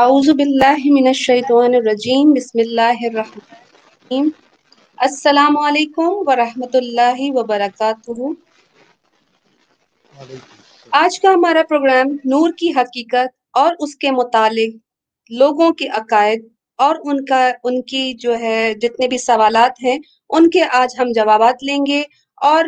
आज का हमारा प्रोग्राम नूर की हकीकत और उसके मुतालिक लोगों के अकायद और उनका उनकी जो है जितने भी सवाल हैं उनके आज हम जवाब लेंगे और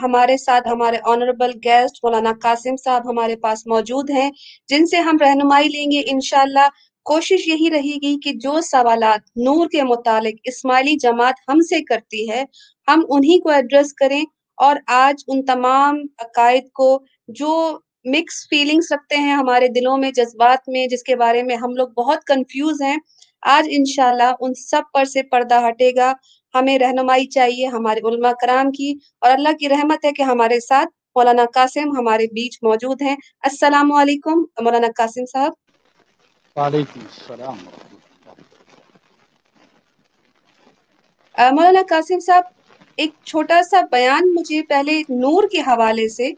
हमारे साथ हमारे ऑनरेबल गेस्ट मौलाना कासिम साहब हमारे पास मौजूद हैं जिनसे हम रहनुमाई लेंगे इनशाला कोशिश यही रहेगी कि जो सवाल नूर के मुतालिक इस्माइली जमात हमसे करती है हम उन्हीं को एड्रेस करें और आज उन तमाम अकायद को जो मिक्स फीलिंग्स रखते हैं हमारे दिलों में जज्बात में जिसके बारे में हम लोग बहुत कंफ्यूज हैं आज इनशाला उन सब पर से पर्दा हटेगा हमें रहनुमाई चाहिए हमारे उलमा कराम की और अल्लाह की रहमत है कि हमारे साथ मौलाना कासिम हमारे बीच मौजूद हैं अस्सलाम वालेकुम मौलाना कासिम साहब मौलाना कासिम साहब एक छोटा सा बयान मुझे पहले नूर के हवाले से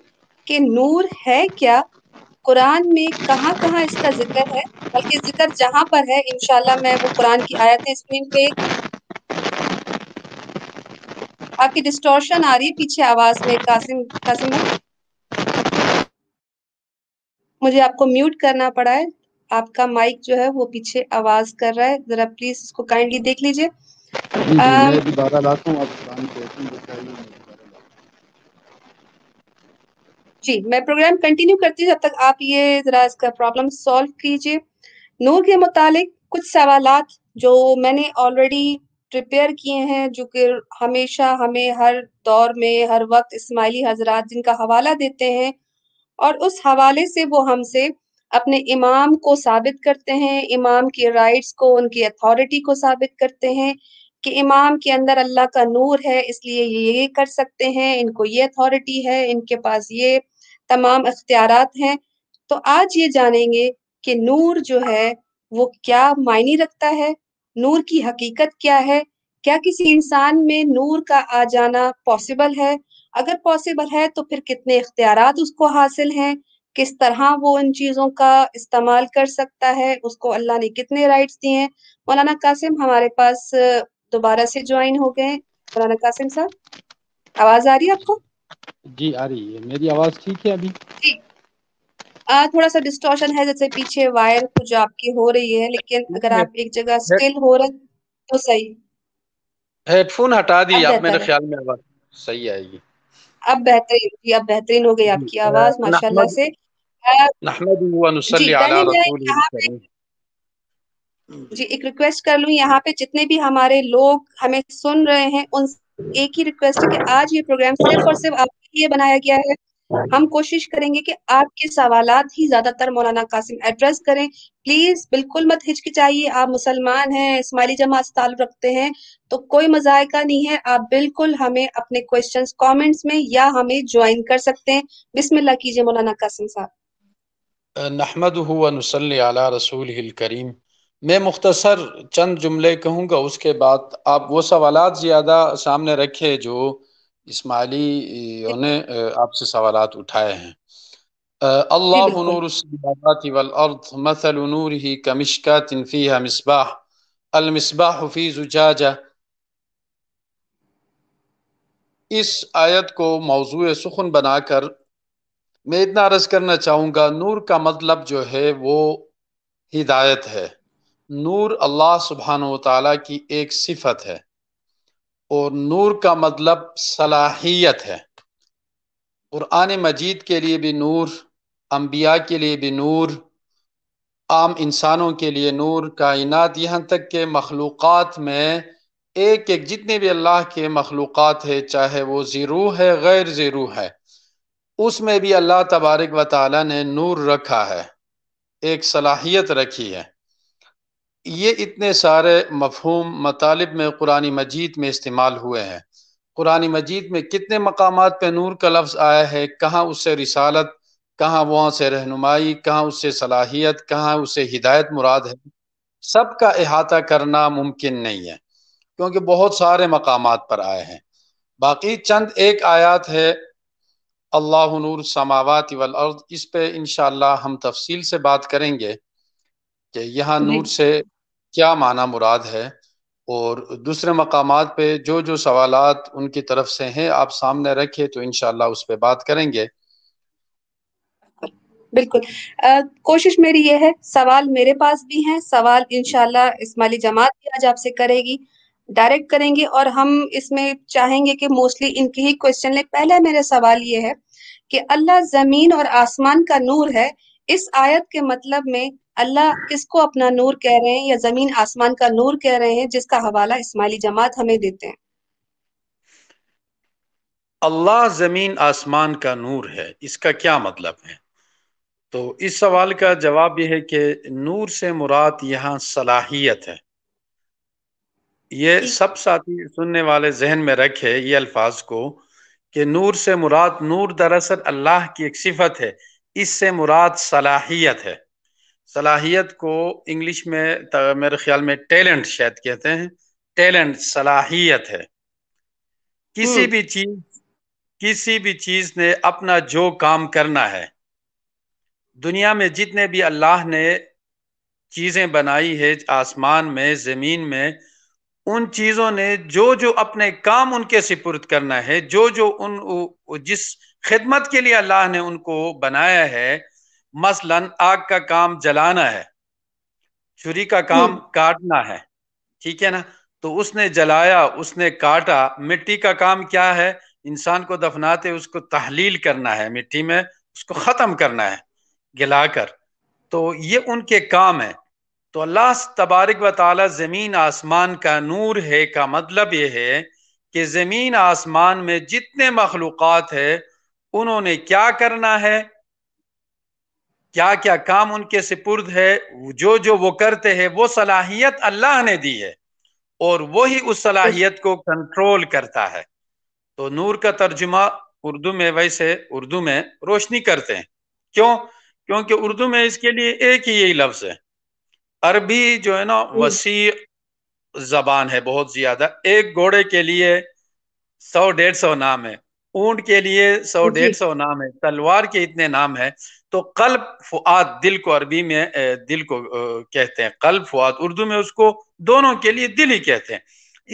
कि नूर है क्या कुरान में कहाँ कहाँ इसका जिक्र है बल्कि जिक्र जहाँ पर है इनशाला मैं वो कुरान की आयतें स्क्रीन पे आपकी डिस्टोर्शन आ रही है पीछे आवाज में कासिम कासिम मुझे आपको म्यूट करना पड़ा है आपका माइक जो है वो पीछे आवाज कर रहा है जरा प्लीज इसको काइंडली देख लीजिए जी मैं प्रोग्राम कंटिन्यू तो करती हूँ जब तक आप ये जरा इसका प्रॉब्लम सॉल्व कीजिए नूर के मुतालिक कुछ सवाल जो मैंने ऑलरेडी प्रिपेयर किए हैं जो कि हमेशा हमें हर दौर में हर वक्त इस्माइली हजरत जिनका हवाला देते हैं और उस हवाले से वो हमसे अपने इमाम को साबित करते हैं इमाम के राइट्स को उनकी अथॉरिटी को साबित करते हैं कि इमाम के अंदर अल्लाह का नूर है इसलिए ये ये कर सकते हैं इनको ये अथॉरिटी है इनके पास ये तमाम अख्तियार हैं तो आज ये जानेंगे कि नूर जो है वो क्या मायने रखता है नूर की हकीकत क्या है क्या किसी इंसान में नूर का आ जाना पॉसिबल है अगर पॉसिबल है तो फिर कितने इख्तियार उसको हासिल हैं किस तरह वो इन चीज़ों का इस्तेमाल कर सकता है उसको अल्लाह ने कितने राइट्स दिए हैं मौलाना कासिम हमारे पास दोबारा से ज्वाइन हो गए मौलाना कासिम साहब आवाज़ आ रही है आपको जी आ रही है मेरी आवाज़ ठीक है अभी ठीक आ, थोड़ा सा डिस्टॉर्शन है जैसे पीछे वायर कुछ आपकी हो रही है लेकिन अगर आप एक जगह स्टिल हो रहे तो सही हेडफोन हटा दी आप मेरे ख्याल में आवाज सही आएगी अब बेहतरीन अब बेहतरीन हो गई हम्म, आपकी आवाज माशाल्लाह से जी एक रिक्वेस्ट कर लूँ यहाँ पे जितने भी हमारे लोग हमें सुन रहे हैं उन एक ही रिक्वेस्ट है कि आज ये प्रोग्राम सिर्फ और सिर्फ आपके लिए बनाया गया है हम कोशिश करेंगे कि आपके सवाल ही ज्यादातर मौलाना कासिम एड्रेस करें प्लीज बिल्कुल मत हिचकिचाइए आप मुसलमान हैं इस्माइली जमात से ताल्लुक रखते हैं तो कोई मजायका नहीं है आप बिल्कुल हमें अपने क्वेश्चंस कमेंट्स में या हमें ज्वाइन कर सकते हैं बिस्मिल्लाह कीजिए मौलाना कासिम साहब नहमद नसली अला करीम मैं मुख्तसर चंद जुमले कहूँगा उसके बाद आप वो सवाल ज़्यादा सामने रखे जो इसमाइली ने आपसे सवाल उठाए हैं अल्लाह नूरसमात वलअर्द मसल नूर ही कमिश्का तिनफ़ीहा मिसबाह अलमिसबाह हफी जुजाजा इस आयत को मौजू सुखन बनाकर मैं इतना अर्ज़ करना चाहूँगा नूर का मतलब जो है वो हिदायत है नूर अल्लाह सुबहान तला की एक सिफत है और नूर का मतलब सलाहियत है क़ुरान मजीद के लिए भी नूर अम्बिया के लिए भी नूर आम इंसानों के लिए नूर कायनात यहाँ तक के मखलूक़ात में एक एक जितने भी अल्लाह के मखलूक़ है चाहे वो ज़ीरू है गैर ज़ीरू है उसमें भी अल्लाह तबारक व ताली ने नूर रखा है एक सलाहियत रखी है ये इतने सारे मफहूम मतालब में कुरानी मजीद में इस्तेमाल हुए हैं कुरानी मजीद में कितने मकाम पर नूर का लफ्ज़ आया है कहाँ उससे रिसालत कहाँ वहाँ से रहनुमाई कहाँ उससे सलाहियत कहाँ उससे हिदायत मुराद है सब का अहाता करना मुमकिन नहीं है क्योंकि बहुत सारे मकाम पर आए हैं बाकी चंद एक आयात है अल्लाह नूर समावत वल अर्द इस पर इन हम तफसील से बात करेंगे कि यहाँ नूर से क्या माना मुराद है और दूसरे मकाम पे जो जो सवाल उनकी तरफ से हैं आप सामने रखे तो इनशाला उस पर बात करेंगे बिल्कुल आ, कोशिश मेरी ये है सवाल मेरे पास भी हैं सवाल इनशाला इस्माली जमात भी आज आपसे करेगी डायरेक्ट करेंगे और हम इसमें चाहेंगे कि मोस्टली इनके ही क्वेश्चन लें पहला मेरा सवाल ये है कि अल्लाह जमीन और आसमान का नूर है इस आयत के मतलब में अल्लाह किसको अपना नूर कह रहे हैं या जमीन आसमान का नूर कह रहे हैं जिसका हवाला इस्माइली जमात हमें देते हैं अल्लाह जमीन आसमान का नूर है इसका क्या मतलब है तो इस सवाल का जवाब यह है कि नूर से मुराद यहाँ सलाहियत है ये सब साथी सुनने वाले जहन में रखे ये अल्फाज को कि नूर से मुराद नूर दरअसल अल्लाह की एक सिफत है इससे मुराद सलाहियत है सलाहियत को इंग्लिश में मेरे ख्याल में टैलेंट शायद कहते हैं टैलेंट सलाहियत है किसी हम्म। भी चीज किसी भी चीज ने अपना जो काम करना है दुनिया में जितने भी अल्लाह ने चीजें बनाई है आसमान में जमीन में उन चीजों ने जो जो अपने काम उनके सिपुर्द करना है जो जो उन जिस खिदमत के लिए अल्लाह ने उनको बनाया है मसलन आग का काम जलाना है छुरी का काम हम्म। काटना है ठीक है ना तो उसने जलाया उसने काटा मिट्टी का काम क्या है इंसान को दफनाते उसको तहलील करना है मिट्टी में उसको ख़त्म करना है गिलाकर तो ये उनके काम है तो अल्लाह तबारक व ताला ज़मीन आसमान का नूर है का मतलब ये है कि ज़मीन आसमान में जितने मखलूक है उन्होंने क्या करना है क्या क्या काम उनके सिपुर्द है जो जो वो करते हैं वो सलाहियत अल्लाह ने दी है और वो ही उस सलाहियत को कंट्रोल करता है तो नूर का तर्जुमा उर्दू में वैसे उर्दू में रोशनी करते हैं क्यों क्योंकि उर्दू में इसके लिए एक ही यही लफ्ज है अरबी जो है ना हम्म। वसी जबान है बहुत ज्यादा एक घोड़े के लिए सौ डेढ़ सौ नाम है ऊंट के लिए सौ डेढ़ सौ नाम है तलवार के इतने नाम है तो कल्ब फुआत दिल को अरबी में दिल को कहते हैं कल्ब फुआत उर्दू में उसको दोनों के लिए दिल ही कहते हैं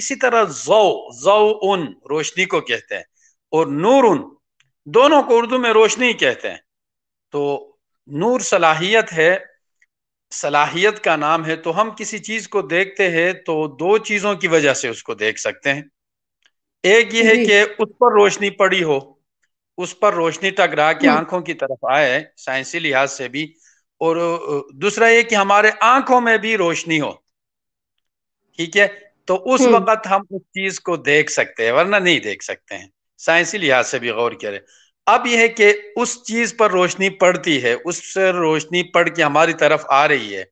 इसी तरह जो जो उन रोशनी को कहते हैं और नूर उन दोनों को उर्दू में रोशनी कहते हैं तो नूर सलाहियत है सलाहियत का नाम है तो हम किसी चीज को देखते हैं तो दो चीजों की वजह से उसको देख सकते हैं एक ये है कि उस पर रोशनी पड़ी हो उस पर रोशनी टकरा के हम्म। आंखों की तरफ आए साइंसी लिहाज से भी और दूसरा ये कि हमारे आंखों में भी रोशनी हो ठीक है तो उस हम्म। वक्त हम उस चीज को देख सकते हैं वरना नहीं देख सकते हैं साइंसी लिहाज से भी गौर करें अब यह है कि उस चीज पर रोशनी पड़ती है उस रोशनी पड़ के हमारी तरफ आ रही है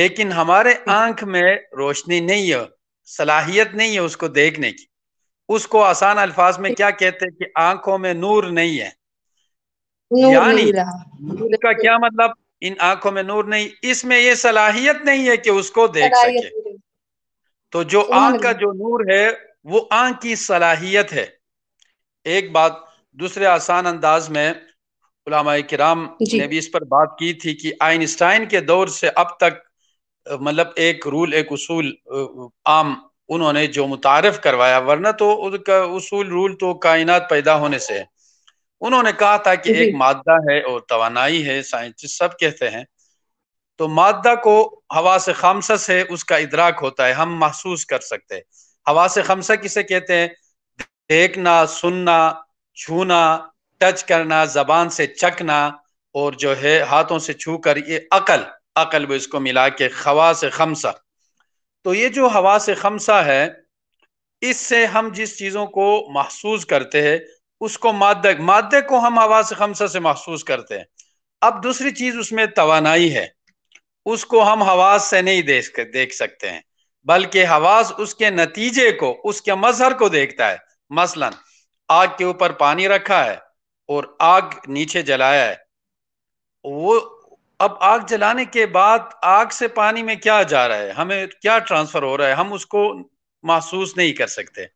लेकिन हमारे हम्म। आंख में रोशनी नहीं है सलाहियत नहीं है उसको देखने की उसको आसान अल्फाज में क्या कहते हैं कि आंखों में नूर नहीं है यानी का क्या मतलब इन आंखों में नूर नहीं इसमें ये सलाहियत नहीं है कि उसको देख सके तो जो आंख का जो नूर है वो आंख की सलाहियत है एक बात दूसरे आसान अंदाज में किराम ने भी इस पर बात की थी कि आइंस्टाइन के दौर से अब तक मतलब एक रूल एक उसूल आम उन्होंने जो मुतारफ करवाया वरना तो उसका उसूल रूल तो कायनात पैदा होने से है उन्होंने कहा था कि एक मादा है और तवानाई है साइंटिस्ट सब कहते हैं तो मादा को हवा से खमसा से उसका इदराक होता है हम महसूस कर सकते हवा से खमसा किसे कहते हैं देखना सुनना छूना टच करना जबान से चकना और जो है हाथों से छू कर ये अकल अकल भी इसको मिला के खवा से खमसा तो ये जो हवा से खमसा है इससे हम जिस चीज़ों को महसूस करते हैं उसको मादक मादे को हम हवा से खमसा से महसूस करते हैं अब दूसरी चीज़ उसमें तोानाई है उसको हम हवास से नहीं देख देख सकते हैं बल्कि हवास उसके नतीजे को उसके मजहर को देखता है मसलन आग के ऊपर पानी रखा है और आग नीचे जलाया है वो अब आग जलाने के बाद आग से पानी में क्या जा रहा है हमें क्या ट्रांसफर हो रहा है हम उसको महसूस नहीं कर सकते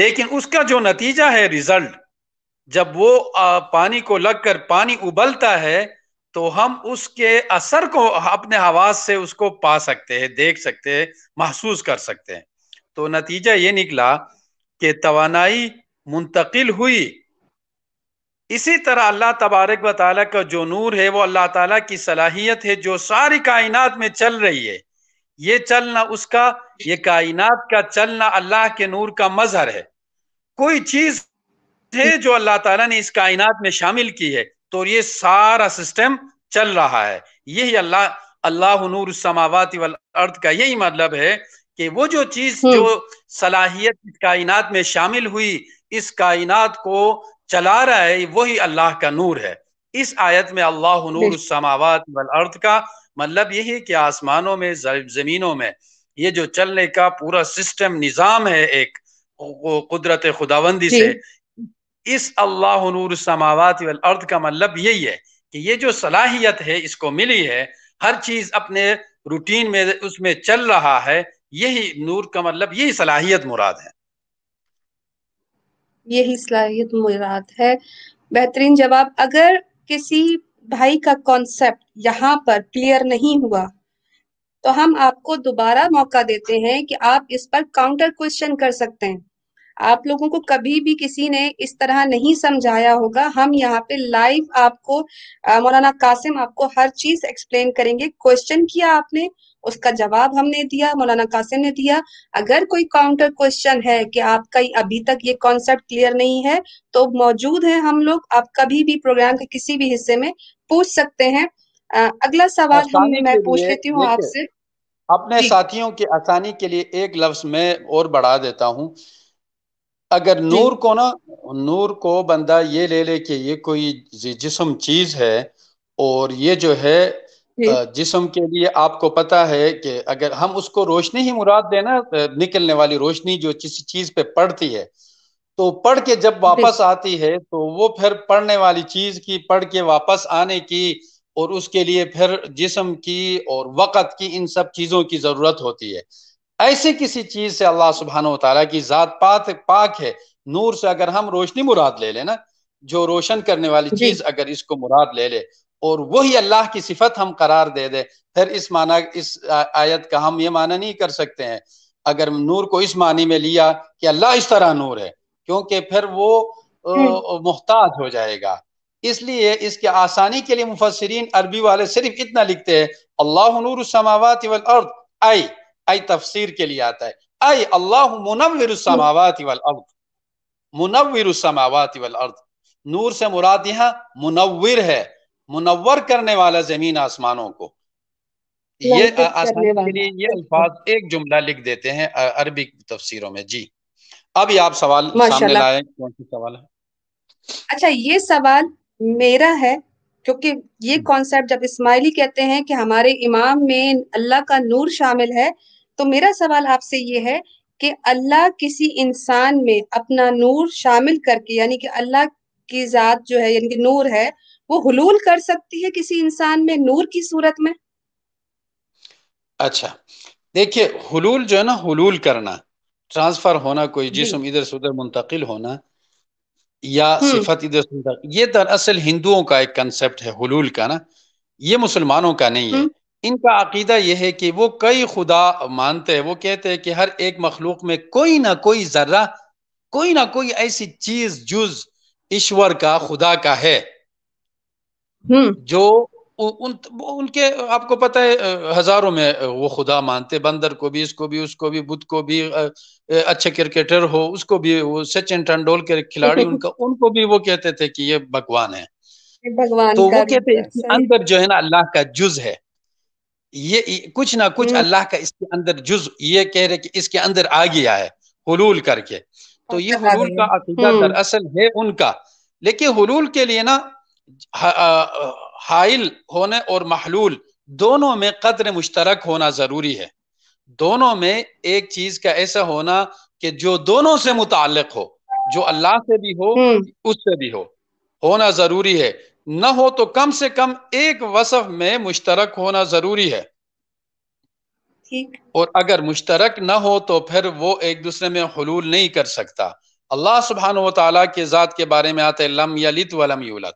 लेकिन उसका जो नतीजा है रिजल्ट जब वो आ, पानी को लगकर पानी उबलता है तो हम उसके असर को अपने हवास से उसको पा सकते हैं देख सकते हैं महसूस कर सकते हैं तो नतीजा ये निकला कि तोानाई मुंतकिल हुई इसी तरह अल्लाह तबारक व ताली का जो नूर है वो अल्लाह तला की सलाहियत है जो सारी कायनात में चल रही है ये चलना उसका ये कायनात का चलना अल्लाह के नूर का मजहर है कोई चीज है जो अल्लाह ताला ने इस कायनात में शामिल की है तो ये सारा सिस्टम चल रहा है यही अल्लाह अल्लाह नूर समावती वाल अर्थ का यही मतलब है कि वो जो चीज हम्म। जो सलाहियत कायनात में शामिल हुई इस कायनात को चला रहा है वही अल्लाह का नूर है इस आयत में अल्लाह नूर समावत वल अर्थ का मतलब यही कि आसमानों में जमीनों में ये जो चलने का पूरा सिस्टम निज़ाम है एक कुदरत खुदाबंदी से इस अल्लाह नूर समावत वल अर्थ का मतलब यही है कि ये जो सलाहियत है इसको मिली है हर चीज अपने रूटीन में उसमें चल रहा है यही नूर का मतलब यही सलाहियत मुराद है यही सलाहियत मुराद है बेहतरीन जवाब अगर किसी भाई का कॉन्सेप्ट यहाँ पर क्लियर नहीं हुआ तो हम आपको दोबारा मौका देते हैं कि आप इस पर काउंटर क्वेश्चन कर सकते हैं आप लोगों को कभी भी किसी ने इस तरह नहीं समझाया होगा हम यहाँ पे लाइव आपको मौलाना कासिम आपको हर चीज एक्सप्लेन करेंगे क्वेश्चन किया आपने उसका जवाब हमने दिया मौलाना कासिम ने दिया अगर कोई काउंटर क्वेश्चन है कि आपका अभी तक ये कॉन्सेप्ट क्लियर नहीं है तो मौजूद है हम लोग आप कभी भी प्रोग्राम के किसी भी हिस्से में पूछ सकते हैं अगला सवाल मैं पूछ लेती हूँ आपसे अपने साथियों की आसानी के लिए एक लफ्ज में और बढ़ा देता हूँ अगर नूर को ना नूर को बंदा ये ले ले कि ये कोई जिसम चीज है और ये जो है जिसम के लिए आपको पता है कि अगर हम उसको रोशनी ही मुराद देना निकलने वाली रोशनी जो किसी चीज पे पड़ती है तो पढ़ के जब वापस आती है तो वो फिर पढ़ने वाली चीज की पढ़ के वापस आने की और उसके लिए फिर जिसम की और वक़्त की इन सब चीज़ों की ज़रूरत होती है ऐसे किसी चीज़ से अल्लाह सुबहान तला की ज़ात पात पाक है नूर से अगर हम रोशनी मुराद ले लेना जो रोशन करने वाली चीज़ अगर इसको मुराद ले ले और वही अल्लाह की सिफत हम करार दे दे फिर इस माना इस आयत का हम ये माना नहीं कर सकते हैं अगर नूर को इस मानी में लिया कि अल्लाह इस तरह नूर है क्योंकि फिर वो हम्म। मुहताज हो जाएगा इसलिए इसके आसानी के लिए मुफसरीन अरबी वाले सिर्फ इतना लिखते हैं अल्लाह नूर समावत वल अर्द आई आई तफसीर के लिए आता है आई अल्लाह मुनवर समावत वल अर्द मुनवर समावत वल अर्द नूर से मुराद यहाँ मुनवर है मुनवर करने वाला जमीन आसमानों को ये आसान के लिए ये अल्फाज एक जुमला लिख देते हैं अरबी तफसीरों में जी अभी आप सवाल सामने लाए कौन सी सवाल है अच्छा ये सवाल मेरा है क्योंकि ये कॉन्सेप्ट हम्म। जब इस्माइली कहते हैं कि हमारे इमाम में अल्लाह का नूर शामिल है तो मेरा सवाल आपसे ये है कि अल्लाह किसी इंसान में अपना नूर शामिल करके यानी कि अल्लाह की जात जो है यानी कि नूर है वो हलूल कर सकती है किसी इंसान में नूर की सूरत में अच्छा देखिए हलूल जो है ना हलूल करना ट्रांसफर होना कोई जिसम इधर से उधर मुंतकिल होना या हम्म। सिफत इधर से उधर ये दरअसल हिंदुओं का एक कंसेप्ट है हलूल का ना ये मुसलमानों का नहीं है हम्म। इनका अकीदा यह है कि वो कई खुदा मानते हैं वो कहते हैं कि हर एक मखलूक में कोई ना कोई जर्रा कोई ना कोई ऐसी चीज जुज ईश्वर का खुदा का है हम्म। जो उन उनके आपको पता है हजारों में वो खुदा मानते बंदर को भी इसको भी उसको भी बुद्ध को भी अच्छे क्रिकेटर हो उसको भी वो सचिन के खिलाड़ी उनका उनको भी वो कहते थे कि ये भगवान है भगवान तो वो कहते अंदर जो है ना अल्लाह का जुज है ये कुछ ना कुछ हम्म। अल्लाह का इसके अंदर जुज ये कह रहे कि इसके अंदर आ गया है हलूल करके तो ये हलूल का अकीदा हम्म। दरअसल है उनका लेकिन हलूल के लिए ना हाइल होने और महलूल दोनों में कदर मुश्तरक होना ज़रूरी है दोनों में एक चीज़ का ऐसा होना कि जो दोनों से मुतक हो जो अल्लाह से भी हो हम्म। उससे भी हो होना ज़रूरी है न हो तो कम से कम एक वसफ में मुश्तरक होना ज़रूरी है और अगर मुश्तरक न हो तो फिर वो एक दूसरे में हलूल नहीं कर सकता अल्लाह सुबहान तला के ज़ात के बारे में आते लम यलित वलम यूलत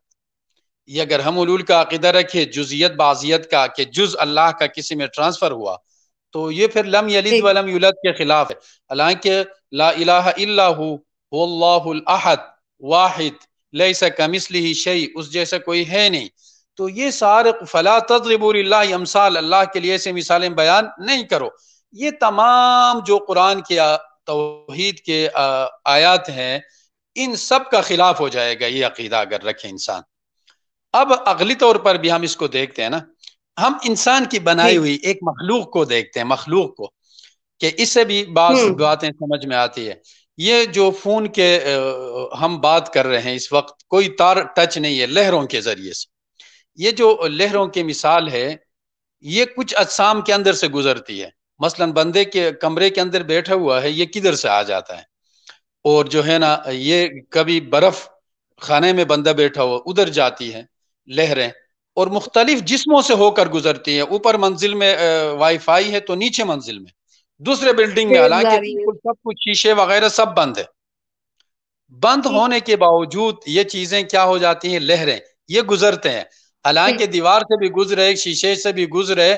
ये अगर हम उलूल का अकीदा रखे जुजियत बाजियत का कि जुज अल्लाह का किसी में ट्रांसफर हुआ तो ये फिर लम यलिद वलम युलद के खिलाफ है हालांकि ला इलाहा इल्ला अहद वाहिद लैसा शई उस जैसा कोई है नहीं तो ये सारे फला तजरबूल्लामसाल अल्लाह के लिए ऐसे मिसालें बयान नहीं करो ये तमाम जो कुरान के तोहद के आयात हैं इन सब का खिलाफ हो जाएगा ये अकीदा अगर रखे इंसान अब अगली तौर पर भी हम इसको देखते हैं ना हम इंसान की बनाई हुई एक मखलूक को देखते हैं मखलूक को कि इससे भी बात हम्म। बातें समझ में आती है ये जो फोन के हम बात कर रहे हैं इस वक्त कोई तार टच नहीं है लहरों के जरिए से ये जो लहरों की मिसाल है ये कुछ अजसाम के अंदर से गुजरती है मसलन बंदे के कमरे के अंदर बैठा हुआ है ये किधर से आ जाता है और जो है ना ये कभी बर्फ खाने में बंदा बैठा हुआ उधर जाती है लहरें और मुख्तलिफ जिसमों से होकर गुजरती है ऊपर मंजिल में वाईफाई है तो नीचे मंजिल में दूसरे बिल्डिंग में हालांकि सब कुछ शीशे वगैरह सब बंद है बंद होने के बावजूद ये चीजें क्या हो जाती हैं लहरें ये गुजरते हैं हालांकि दीवार से भी गुजरे शीशे से भी गुजरे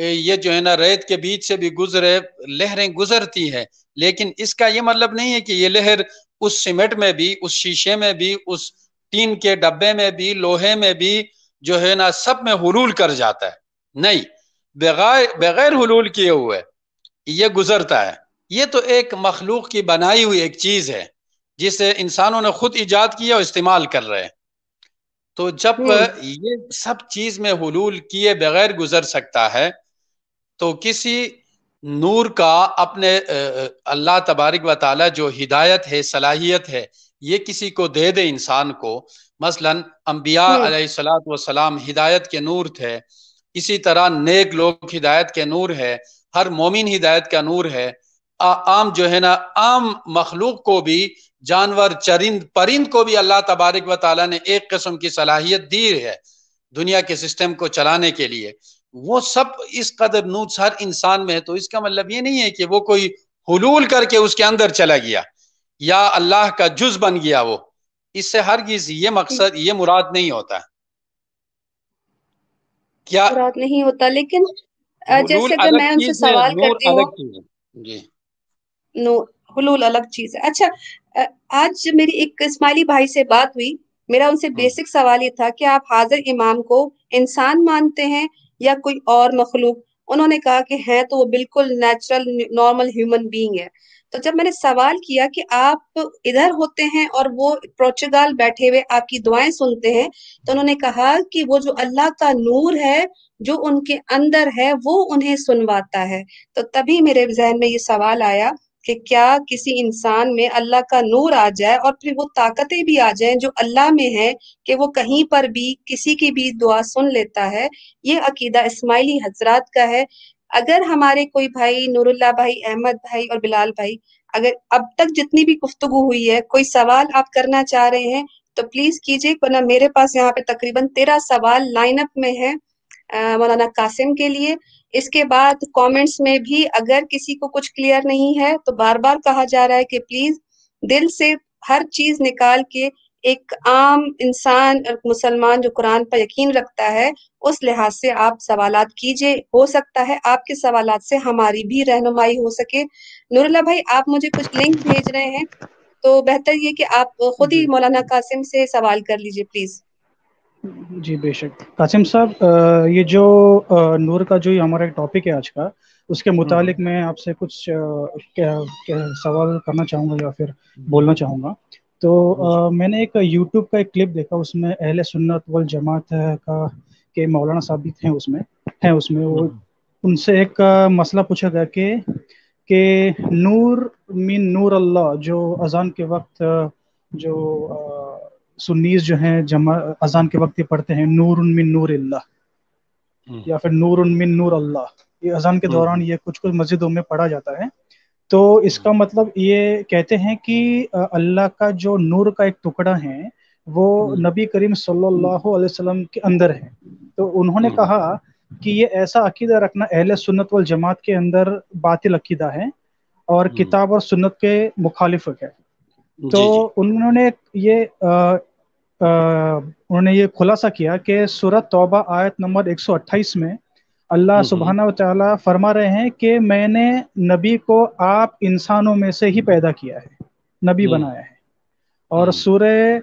ये जो है ना रेत के बीच से भी गुजरे लहरें गुजरती है लेकिन इसका ये मतलब नहीं है कि ये लहर उस सीमेंट में भी उस शीशे में भी उस टीन के डब्बे में भी लोहे में भी जो है ना सब में हलूल कर जाता है नहीं बगैर बगैर हलूल किए हुए ये गुजरता है ये तो एक मखलूक की बनाई हुई एक चीज़ है जिसे इंसानों ने खुद ईजाद किया और इस्तेमाल कर रहे हैं तो जब हम्म। ये सब चीज़ में हलूल किए बगैर गुजर सकता है तो किसी नूर का अपने अल्लाह तबारक व जो हिदायत है सलाहियत है ये किसी को दे दे इंसान को मसलन अम्बिया हम्म। हिदायत के नूर थे इसी तरह नेक लोग हिदायत के नूर है हर मोमिन हिदायत का नूर है आ, आम जो है ना आम मखलूक को भी जानवर चरिंद परिंद को भी अल्लाह तबारक व ताली ने एक कस्म की सलाहियत दी है दुनिया के सिस्टम को चलाने के लिए वो सब इस कदर नूर हर इंसान में है तो इसका मतलब ये नहीं है कि वो कोई हलूल करके उसके अंदर चला गया या अल्लाह का जुज बन गया वो इससे हर किसी ये मकसद ये मुराद नहीं होता क्या मुराद नहीं होता लेकिन जैसे अगर मैं उनसे सवाल करती हूँ हलूल अलग चीज है अच्छा आज मेरी एक इस्माइली भाई से बात हुई मेरा उनसे हाँ। बेसिक सवाल ये था कि आप हाजिर इमाम को इंसान मानते हैं या कोई और मखलूक उन्होंने कहा कि है तो वो बिल्कुल नेचुरल नॉर्मल ह्यूमन बीइंग है तो जब मैंने सवाल किया कि आप इधर होते हैं और वो पोर्चुगाल बैठे हुए आपकी दुआएं सुनते हैं तो उन्होंने कहा कि वो जो अल्लाह का नूर है जो उनके अंदर है वो उन्हें सुनवाता है तो तभी मेरे जहन में ये सवाल आया कि क्या किसी इंसान में अल्लाह का नूर आ जाए और फिर वो ताकतें भी आ जाएं जो अल्लाह में है कि वो कहीं पर भी किसी की भी दुआ सुन लेता है ये अकीदा इस्माइली हजरात का है अगर हमारे कोई भाई नूरुल्ला भाई अहमद भाई और बिलाल भाई अगर अब तक जितनी भी गुफ्तगु हुई है कोई सवाल आप करना चाह रहे हैं तो प्लीज कीजिए वरना मेरे पास यहाँ पे तकरीबन तेरह सवाल लाइनअप में है मौलाना कासिम के लिए इसके बाद कमेंट्स में भी अगर किसी को कुछ क्लियर नहीं है तो बार बार कहा जा रहा है कि प्लीज दिल से हर चीज निकाल के एक आम इंसान मुसलमान जो कुरान पर यकीन रखता है उस लिहाज से आप सवाल कीजिए हो सकता है आपके सवाल से हमारी भी रहनुमाई हो सके नूरला भाई आप मुझे कुछ लिंक भेज रहे हैं तो बेहतर ये कि आप खुद ही मौलाना कासिम से सवाल कर लीजिए प्लीज जी बेशक कासिम साहब ये जो नूर का जो हमारा टॉपिक है आज का उसके हम्म। मुतालिक मैं आपसे कुछ क्या, क्या सवाल करना चाहूँगा या फिर बोलना चाहूँगा तो आ, मैंने एक यूट्यूब का एक क्लिप देखा उसमें अहले सुन्नत वल जमात का के मौलाना साबित थे उसमें हैं उसमें वो हम्म। उनसे एक मसला पूछा गया कि के नूर मीन नूर अल्लाह जो अजान के वक्त जो आ, सुन्नीस जो हैं जमा अजान के वक्त ये पढ़ते हैं नूर मिन नूर अल्लाह हम्म। या फिर नूर मिन नूर अल्लाह ये अजान के हम्म। दौरान ये कुछ कुछ मस्जिदों में पढ़ा जाता है तो हम्म। इसका मतलब ये कहते हैं कि अल्लाह का जो नूर का एक टुकड़ा है वो हम्म। नबी करीम सल्लल्लाहु हम्म। अलैहि वसल्लम के अंदर है तो उन्होंने कहा कि ये ऐसा अकीदा रखना अहल सुन्नत वल जमात के अंदर बातिल अकीदा है और किताब और सुन्नत के मुखालिफ है तो उन्होंने ये उन्होंने ये खुलासा किया कि सूरत तौबा आयत नंबर 128 में अल्लाह हम्म, हम्म। सुबहाना तला फरमा रहे हैं कि मैंने नबी को आप इंसानों में से ही पैदा किया है नबी हम्म। बनाया है और सूर्य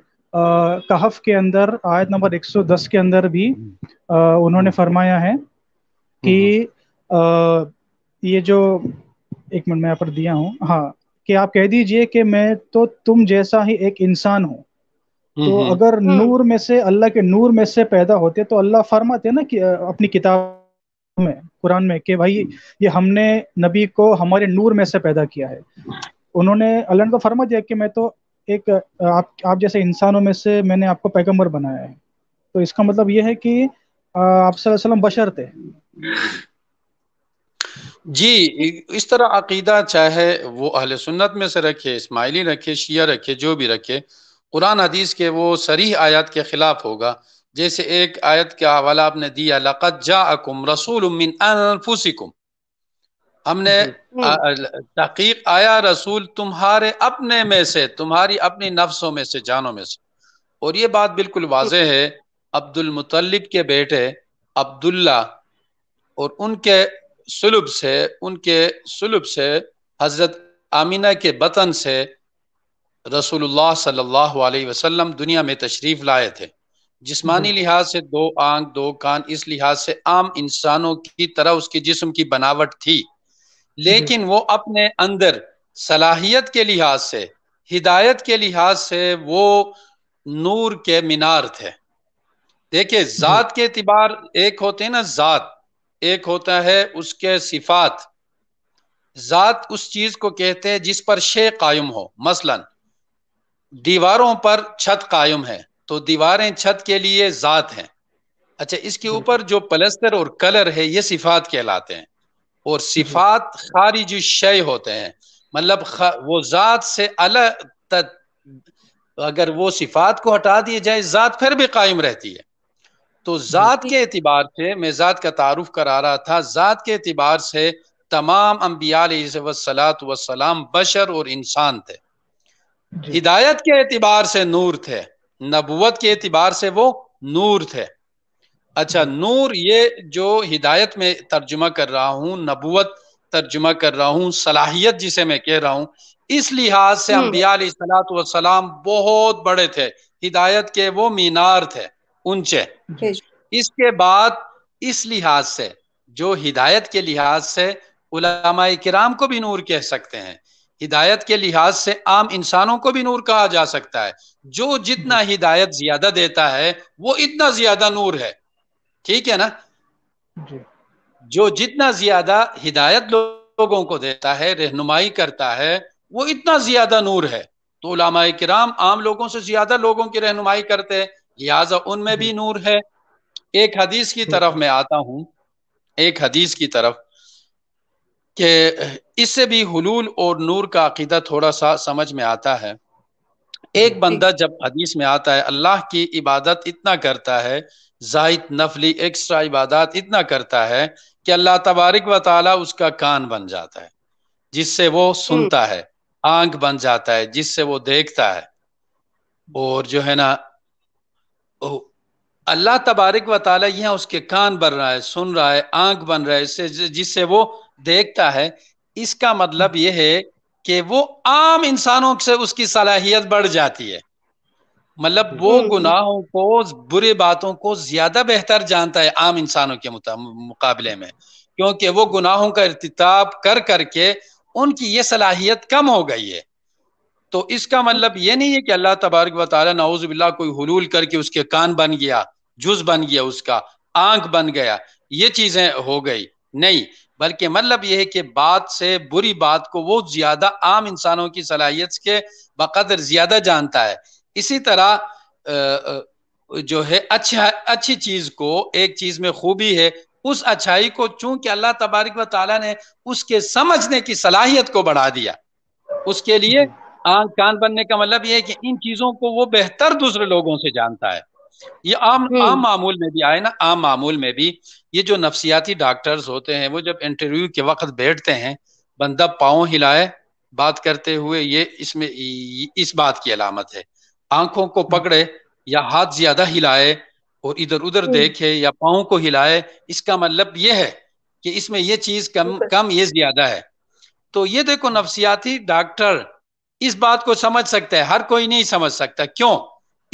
कहफ के अंदर आयत नंबर 110 के अंदर भी आ, उन्होंने फरमाया है कि आ, ये जो एक मिनट मैं यहाँ पर दिया हूँ हाँ कि आप कह दीजिए कि मैं तो तुम जैसा ही एक इंसान हूँ तो अगर हाँ। नूर में से अल्लाह के नूर में से पैदा होते तो अल्लाह फरमाते ना कि अपनी किताब में कुरान में कि भाई ये हमने नबी को हमारे नूर में से पैदा किया है उन्होंने अल्लाह को तो फरमा दिया कि मैं तो एक आप आप जैसे इंसानों में से मैंने आपको पैगंबर बनाया है तो इसका मतलब ये है कि आप वसल्लम बशर थे जी इस तरह अकीदा चाहे वो अहल सुन्नत में से रखे इस्माइली रखे शिया रखे जो भी रखे कुरान हदीस के वो सरीह आयत के खिलाफ होगा जैसे एक आयत का हवाला आपने दिया लक़त जाकुम रसूल अनफुसिकुम हमने तहकीक आया रसूल तुम्हारे अपने में से तुम्हारी अपनी नफ्सों में से जानों में से और ये बात बिल्कुल वाज है अब्दुल मुतलिब के बेटे अब्दुल्ला और उनके सुलभ से उनके सुलभ से हजरत आमिना के बतन से रसूलुल्लाह सल्लल्लाहु अलैहि वसल्लम दुनिया में तशरीफ़ लाए थे जिस्मानी हम्म। लिहाज से दो आंख दो कान इस लिहाज से आम इंसानों की तरह उसके जिस्म की बनावट थी लेकिन हम्म। वो अपने अंदर सलाहियत के लिहाज से हिदायत के लिहाज से वो नूर के मीनार थे देखिए हम्म। ज़ात के अतबार एक होते हैं ना ज़ात एक होता है उसके सिफात ज़ात उस चीज़ को कहते हैं जिस पर शे कायम हो मसलन दीवारों पर छत कायम है तो दीवारें छत के लिए ज़ात हैं अच्छा इसके हम्म। ऊपर जो पलस्तर और कलर है ये सिफात कहलाते हैं और सिफात जो शय होते हैं मतलब वो ज़ात से अलग अगर वो सिफात को हटा दिए जाए ज़ात फिर भी कायम रहती है तो ज़ात के अतबार से मैं ज़ात का तारुफ करा रहा था ज़ात के अतबार से तमाम अम्बिया वसलात वसलाम बशर और इंसान थे हिदायत के अतबार से नूर थे नबूत के एतबार से वो नूर थे अच्छा हम्म। नूर ये जो हिदायत में तर्जुमा कर रहा हूँ नबूत तर्जुमा कर रहा हूँ सलाहियत जिसे मैं कह रहा हूँ इस लिहाज से अम्बिया हम्म। सलाम बहुत बड़े थे हिदायत के वो मीनार थे ऊंचे इसके बाद इस लिहाज से जो हिदायत के लिहाज से उलामा कराम को भी नूर कह सकते हैं हिदायत के लिहाज से आम इंसानों को भी नूर कहा जा सकता है जो जितना हिदायत ज्यादा देता है वो इतना ज्यादा नूर है ठीक है ना जो जितना ज्यादा हिदायत लोगों को देता है रहनुमाई करता है वो इतना ज्यादा नूर है तो उलामा कराम आम लोगों से ज्यादा लोगों की रहनुमाई करते हैं लिहाजा उनमें भी नूर है एक हदीस की तरफ मैं आता हूं एक हदीस की तरफ कि इससे भी हलूल और नूर का अकीदा थोड़ा सा समझ में आता है एक बंदा जब हदीस में आता है अल्लाह की इबादत इतना करता है जायद नफली एक्स्ट्रा इबादत इतना करता है कि अल्लाह तबारक व उसका कान बन जाता है जिससे वो हम्म। सुनता है आंख बन जाता है जिससे वो देखता है और जो है ना अल्लाह तबारक व यहाँ उसके कान बन रहा है सुन रहा है आंख बन रहा है इससे जिससे वो देखता है इसका मतलब यह है कि वो आम इंसानों से उसकी सलाहियत बढ़ जाती है मतलब वो गुनाहों को बुरे बातों को ज्यादा बेहतर जानता है आम इंसानों के मुकाबले में क्योंकि वो गुनाहों का irtitab कर करके उनकी ये सलाहियत कम हो गई है तो इसका मतलब ये नहीं है कि अल्लाह तबारक वाल नवज़बिल्ला कोई हलूल करके उसके कान बन गया जुज बन गया उसका आंख बन गया ये चीजें हो गई नहीं बल्कि मतलब यह है कि बात से बुरी बात को वो ज्यादा आम इंसानों की सलाहियत के बकदर ज्यादा जानता है इसी तरह जो है अच्छा अच्छी चीज को एक चीज में खूबी है उस अच्छाई को चूंकि अल्लाह तबारक वाली ने उसके समझने की सलाहियत को बढ़ा दिया उसके लिए आंख कान बनने का मतलब यह है कि इन चीजों को वो बेहतर दूसरे लोगों से जानता है ये आम हम्म। आम मामूल में भी आए ना आम मामूल में भी ये जो नफसियाती डॉक्टर्स होते हैं वो जब इंटरव्यू के वक्त बैठते हैं बंदा पाओ हिलाए बात करते हुए ये इसमें इस बात की अलामत है आंखों को पकड़े या हाथ ज्यादा हिलाए और इधर उधर हम्म। देखे या पाओ को हिलाए इसका मतलब ये है कि इसमें ये चीज कम कम ये ज्यादा है तो ये देखो नफसियाती डॉक्टर इस बात को समझ सकता है हर कोई नहीं समझ सकता क्यों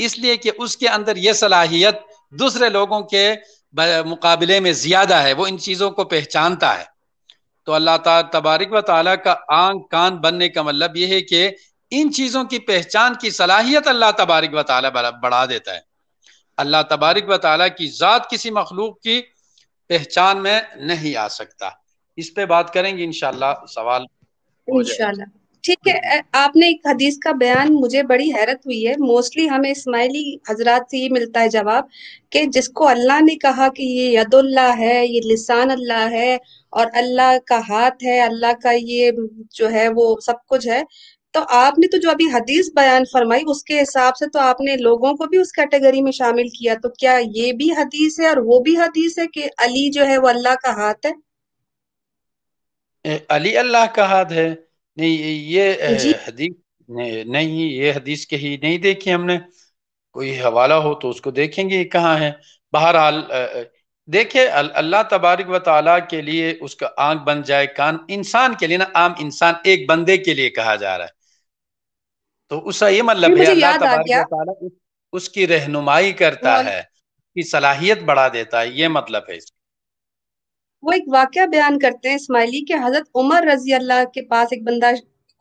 इसलिए कि उसके अंदर यह सलाहियत दूसरे लोगों के मुकाबले में ज़्यादा है वो इन चीज़ों को पहचानता है तो अल्लाह तबारक व का आंख कान बनने का मतलब यह है कि इन चीज़ों की पहचान की सलाहियत अल्लाह तबारक व बढ़ा देता है अल्लाह तबारक व की ज़ात किसी मखलूक की पहचान में नहीं आ सकता इस पे बात करेंगे इनशाला सवाल इंशाल्लाह ठीक है हम्म। आपने एक हदीस का बयान मुझे बड़ी हैरत हुई है मोस्टली हमें इस्माइली हजरात से ये मिलता है जवाब कि जिसको अल्लाह ने कहा कि ये यदुल्ला है ये लिसान अल्लाह है और अल्लाह का हाथ है अल्लाह का ये जो है वो सब कुछ है तो आपने तो जो अभी हदीस बयान फरमाई उसके हिसाब से तो आपने लोगों को भी उस कैटेगरी में शामिल किया तो क्या ये भी हदीस है और वो भी हदीस है कि अली जो है वो अल्लाह का हाथ है अली अल्लाह का हाथ है नहीं ये तो हदीस नहीं ये हदीस के ही नहीं देखी हमने कोई हवाला हो तो उसको देखेंगे कहाँ है बहरहाल देखे अल्लाह तबारक व ताली के लिए उसका आंख बन जाए कान इंसान के लिए ना आम इंसान एक बंदे के लिए कहा जा रहा है तो उसका ये मतलब है अल्लाह तबारक उसकी रहनुमाई करता है उसकी सलाहियत बढ़ा देता है ये मतलब है इसका वो एक वाक्य बयान करते हैं इस्माइली के हजरत उमर रजी अल्लाह के पास एक बंदा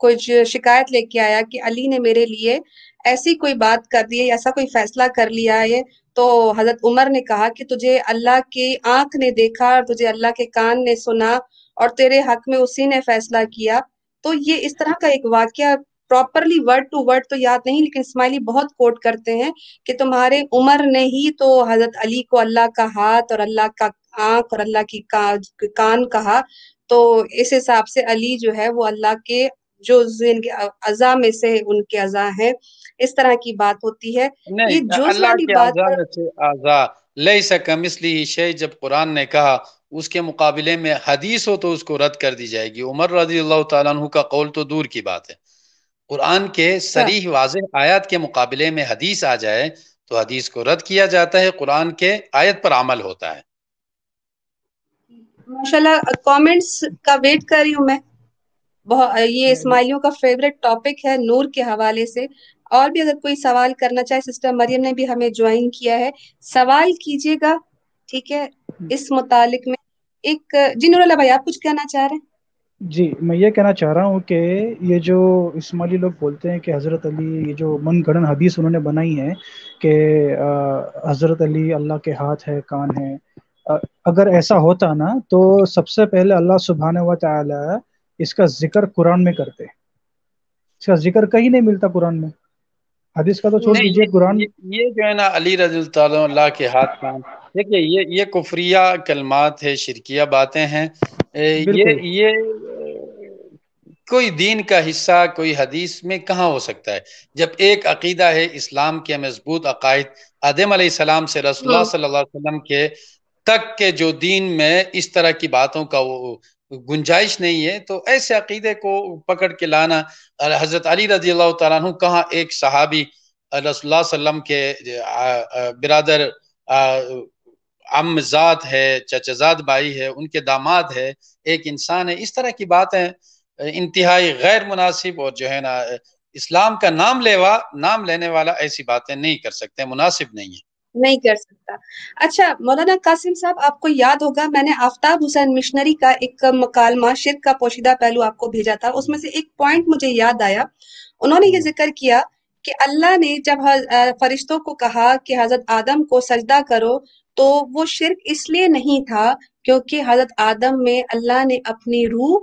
कुछ शिकायत लेके आया कि अली ने मेरे लिए ऐसी कोई बात कर दी है ऐसा कोई फैसला कर लिया है तो हजरत उमर ने कहा कि तुझे अल्लाह की आंख ने देखा और तुझे अल्लाह के कान ने सुना और तेरे हक में उसी ने फैसला किया तो ये इस तरह का एक वाक्य प्रॉपरली वर्ड टू वर्ड तो याद नहीं लेकिन इस्माइली बहुत कोट करते हैं कि तुम्हारे उमर ने ही तो हजरत अली को अल्लाह का हाथ और अल्लाह का आंख और अल्लाह की का, कान कहा तो इस हिसाब से अली जो है वो अल्लाह के जो जिन अजा में से उनके अजा है इस तरह की बात होती है ये जो वाली बात सकम इसलिए शे जब कुरान ने कहा उसके मुकाबले में हदीस हो तो उसको रद्द कर दी जाएगी उमर रजी अल्लाह का कौल तो दूर की बात है कुरान के सरीह हाँ। वाज आयत के मुकाबले में हदीस आ जाए तो हदीस को रद्द किया जाता है कुरान के आयत पर अमल होता है माशाल्लाह कमेंट्स का वेट कर रही हूँ मैं बहुत ये इस्माइलियों हम्म। का फेवरेट टॉपिक है नूर के हवाले से और भी अगर कोई सवाल करना चाहे सिस्टर मरियम ने भी हमें ज्वाइन किया है सवाल कीजिएगा ठीक है हम्म। इस मुतालिक में एक जी नूरला भाई आप कुछ कहना चाह रहे हैं जी मैं ये कहना चाह रहा हूँ कि ये जो इस्माली लोग बोलते हैं कि हज़रत अली ये जो मन गणन हदीस उन्होंने बनाई है कि हज़रत अली अल्लाह के हाथ है कान है अगर ऐसा होता ना तो सबसे पहले अल्लाह सुबहान व ताला इसका जिक्र कुरान में करते इसका जिक्र कहीं नहीं मिलता कुरान में हदीस का तो छोड़ दीजिए कुरान ये, ये जो है ना अली रजील्ला के हाथ में देखिए ये ये कुफरिया कलमात है शिरकिया बातें हैं ये ये कोई दीन का हिस्सा कोई हदीस में कहाँ हो सकता है जब एक अकीदा है इस्लाम के मजबूत अकायद आदम सलाम से रसोल्ला हाँ। सल्लल्लाहु अलैहि वसल्लम के तक के जो दीन में इस तरह की बातों का वो गुंजाइश नहीं है तो ऐसे अकीदे को पकड़ के लाना हज़रत अली रजी तु कहाँ एक सहाबी रसोल्ला के बिरादर अमजाद है चचजाद भाई है उनके दामाद है एक इंसान है इस तरह की बातें इंतहाई गैर मुनासिब और जो है ना इस्लाम का नाम लेवा नाम लेने वाला ऐसी बातें नहीं कर सकते मुनासिब नहीं है नहीं कर सकता अच्छा मौलाना कासिम साहब आपको याद होगा मैंने आफ्ताब हुसैन मिशनरी का एक मकालमा शिर का पोशीदा पहलू आपको भेजा था उसमें से एक पॉइंट मुझे याद आया उन्होंने ये जिक्र किया कि अल्लाह ने जब फरिश्तों को कहा कि हजरत आदम को सजदा करो तो वो शिरक इसलिए नहीं था क्योंकि हजरत आदम में अल्लाह ने अपनी रूह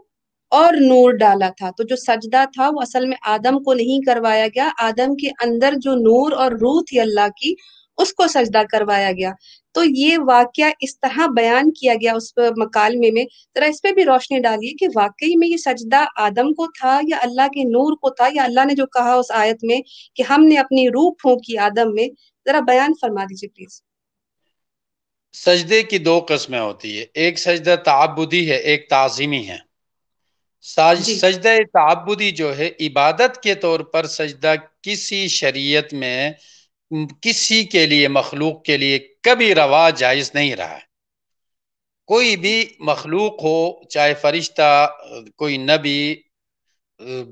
और नूर डाला था तो जो सजदा था वो असल में आदम को नहीं करवाया गया आदम के अंदर जो नूर और रूह थी अल्लाह की उसको सजदा करवाया गया तो ये वाक्य इस तरह बयान किया गया उस मकालमे में जरा इस पर भी रोशनी डालिए कि वाकई में ये सजदा आदम को था या अल्लाह के नूर को था या अल्लाह ने जो कहा उस आयत में कि हमने अपनी रूह फूकी आदम में जरा बयान फरमा दीजिए प्लीज सजदे की दो कस्में होती है एक सजदा ताबुदी है एक ताजीमी है सजदा ताबुदी जो है इबादत के तौर पर सजदा किसी शरीयत में किसी के लिए मखलूक के लिए कभी रवा जायज़ नहीं रहा है कोई भी मखलूक हो चाहे फरिश्ता कोई नबी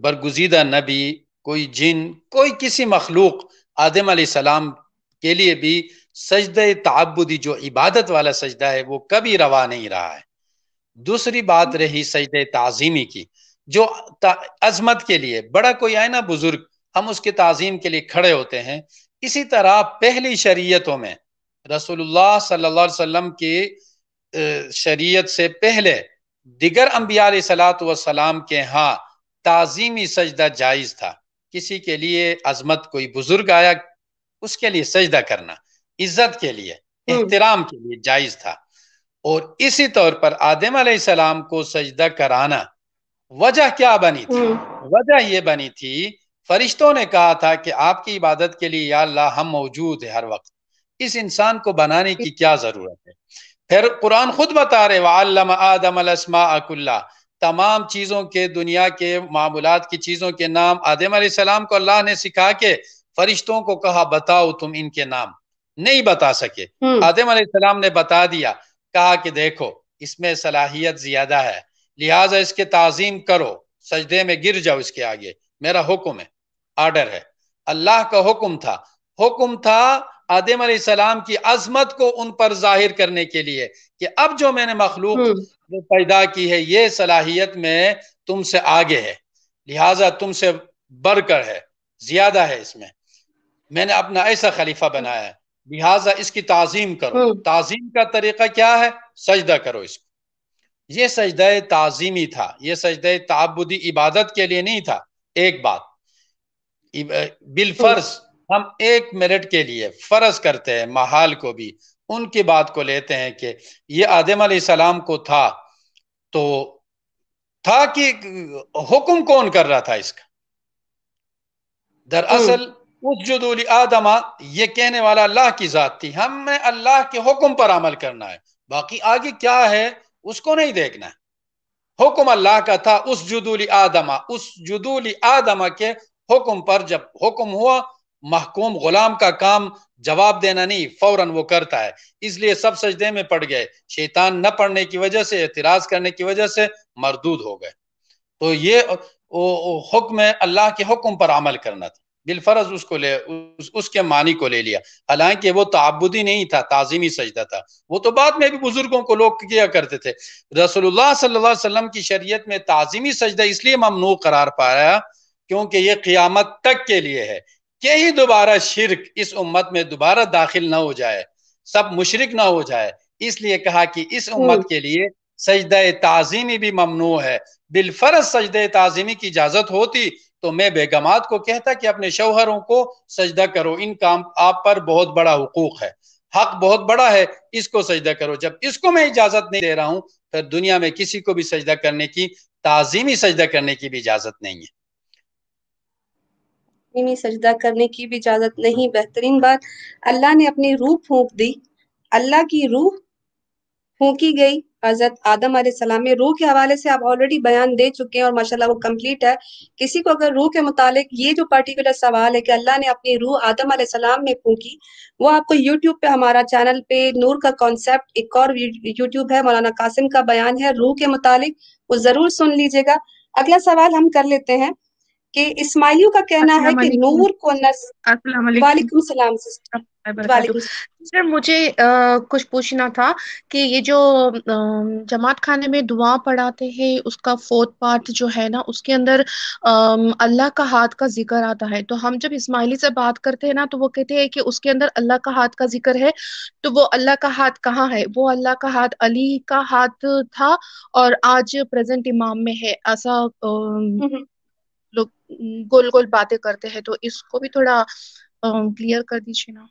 बरगुजीदा नबी कोई जिन कोई किसी मखलूक आदम सलाम के लिए भी सजद तबुदी जो इबादत वाला सजदा है वो कभी रवा नहीं रहा है दूसरी बात रही सजद तज़ीमी की जो अजमत के लिए बड़ा कोई आए ना बुजुर्ग हम उसके तज़ीम के लिए खड़े होते हैं इसी तरह पहली शरीयतों में रसूलुल्लाह सल्लल्लाहु अलैहि वसल्लम की शरीयत से पहले दिगर अम्बिया सलाम के यहाँ ताजीमी सजदा जायज़ था किसी के लिए अजमत कोई बुजुर्ग आया उसके लिए सजदा करना इज्जत के लिए हम्म। एहतराम के लिए जायज़ था और इसी तौर पर आदम सलाम को सजदा कराना वजह क्या बनी थी हम्म। वजह यह बनी थी फरिश्तों ने कहा था कि आपकी इबादत के लिए या हम मौजूद है हर वक्त इस इंसान को बनाने की क्या ज़रूरत है फिर कुरान खुद बता रहे वाला आदम अलस्मा अकुल्ला तमाम चीज़ों के दुनिया के मामूलत की चीज़ों के नाम आदम सलाम को अल्लाह ने सिखा के फरिश्तों को कहा बताओ तुम इनके नाम नहीं बता सके हम्म। आदम सलाम ने बता दिया कहा कि देखो इसमें सलाहियत ज्यादा है लिहाजा इसके तज़ीम करो सजदे में गिर जाओ इसके आगे मेरा हुक्म है आर्डर है अल्लाह का हुक्म था हुक्म था आदम सलाम की अजमत को उन पर जाहिर करने के लिए कि अब जो मैंने मखलूक हम्म। पैदा की है ये सलाहियत में तुमसे आगे है लिहाजा तुमसे बढ़कर है ज्यादा है इसमें मैंने अपना ऐसा खलीफा बनाया लिहाजा इसकी ताजीम करो हम्म। ताजीम का तरीका क्या है सजदा करो इसको ये सजदा ताजीमी था ये सजदा ताबुदी इबादत के लिए नहीं था एक बात बिलफर्ज तो हम एक मिनट के लिए फर्ज करते हैं महाल को भी उनकी बात को लेते हैं कि ये आदम सलाम को था तो था कि हुक्म कौन कर रहा था इसका दरअसल तो उस जदूल आदमा ये कहने वाला अल्लाह की जात थी हमें अल्लाह के हुक्म पर अमल करना है बाकी आगे क्या है उसको नहीं देखना है हुक्म अल्लाह का था उस जदूली आदमा उस जदूली आदमा के हुक्म पर जब हुक्म हुआ महकूम गुलाम का काम जवाब देना नहीं फौरन वो करता है इसलिए सब सजदे में पड़ गए शैतान न पढ़ने की वजह से एतराज करने की वजह से मरदूद हो गए तो ये हुक्म अल्लाह के हुक्म पर अमल करना था बिलफरज उसको ले उस, उसके मानी को ले लिया हालांकि वो ताबुदी नहीं था ताजिमी सजदा था वो तो बाद में भी बुजुर्गों को लोग किया करते थे रसोल्ला सल्लाम की शरीय में ताजिमी सजदा इसलिए ममनू करार पाया क्योंकि ये क़ियामत तक के लिए है कहीं दोबारा शिरक इस उम्मत में दोबारा दाखिल ना हो जाए सब मुशरक ना हो जाए इसलिए कहा कि इस उम्मत हम्म। के लिए सजद ताजीमी भी ममनू है बिलफरज सजद ताजीमी की इजाजत होती तो मैं बेगमात को कहता कि अपने शौहरों को सजदा करो इन काम आप पर बहुत बड़ा हकूक है हक बहुत बड़ा है इसको सजदा करो जब इसको मैं इजाजत नहीं दे रहा हूं फिर दुनिया में किसी को भी सजदा करने की ताजीमी सजदा करने की भी इजाजत नहीं है रोशनी में सजदा करने की भी इजाजत नहीं बेहतरीन बात अल्लाह ने अपनी रूह फूक दी अल्लाह की रूह फूकी गई हजरत आदम सलाम में रूह के हवाले से आप ऑलरेडी बयान दे चुके हैं और माशाल्लाह वो कंप्लीट है किसी को अगर रूह के मुतालिक ये जो पर्टिकुलर सवाल है कि अल्लाह ने अपनी रूह आदम सलाम में फूकी वो आपको यूट्यूब पे हमारा चैनल पे नूर का कॉन्सेप्ट एक और यूट्यूब है मौलाना कासिम का बयान है रूह के मुतालिक वो जरूर सुन लीजिएगा अगला सवाल हम कर लेते हैं कि इस्माइलियों का कहना है कि नूर को नस वालेकुम सलाम सिस्टर सर मुझे आ, कुछ पूछना था कि ये जो जमात खाने में दुआ पढ़ाते हैं उसका फोर्थ पार्ट जो है ना उसके अंदर अल्लाह का हाथ का जिक्र आता है तो हम जब इस्माइली से बात करते हैं ना तो वो कहते हैं कि उसके अंदर अल्लाह का हाथ का जिक्र है तो वो अल्लाह का हाथ कहाँ है वो अल्लाह का हाथ अली का हाथ था और आज प्रेजेंट इमाम में है ऐसा हम्म, हम्म। लोग गोल गोल बातें करते हैं तो इसको भी थोड़ा क्लियर कर दीजिए ना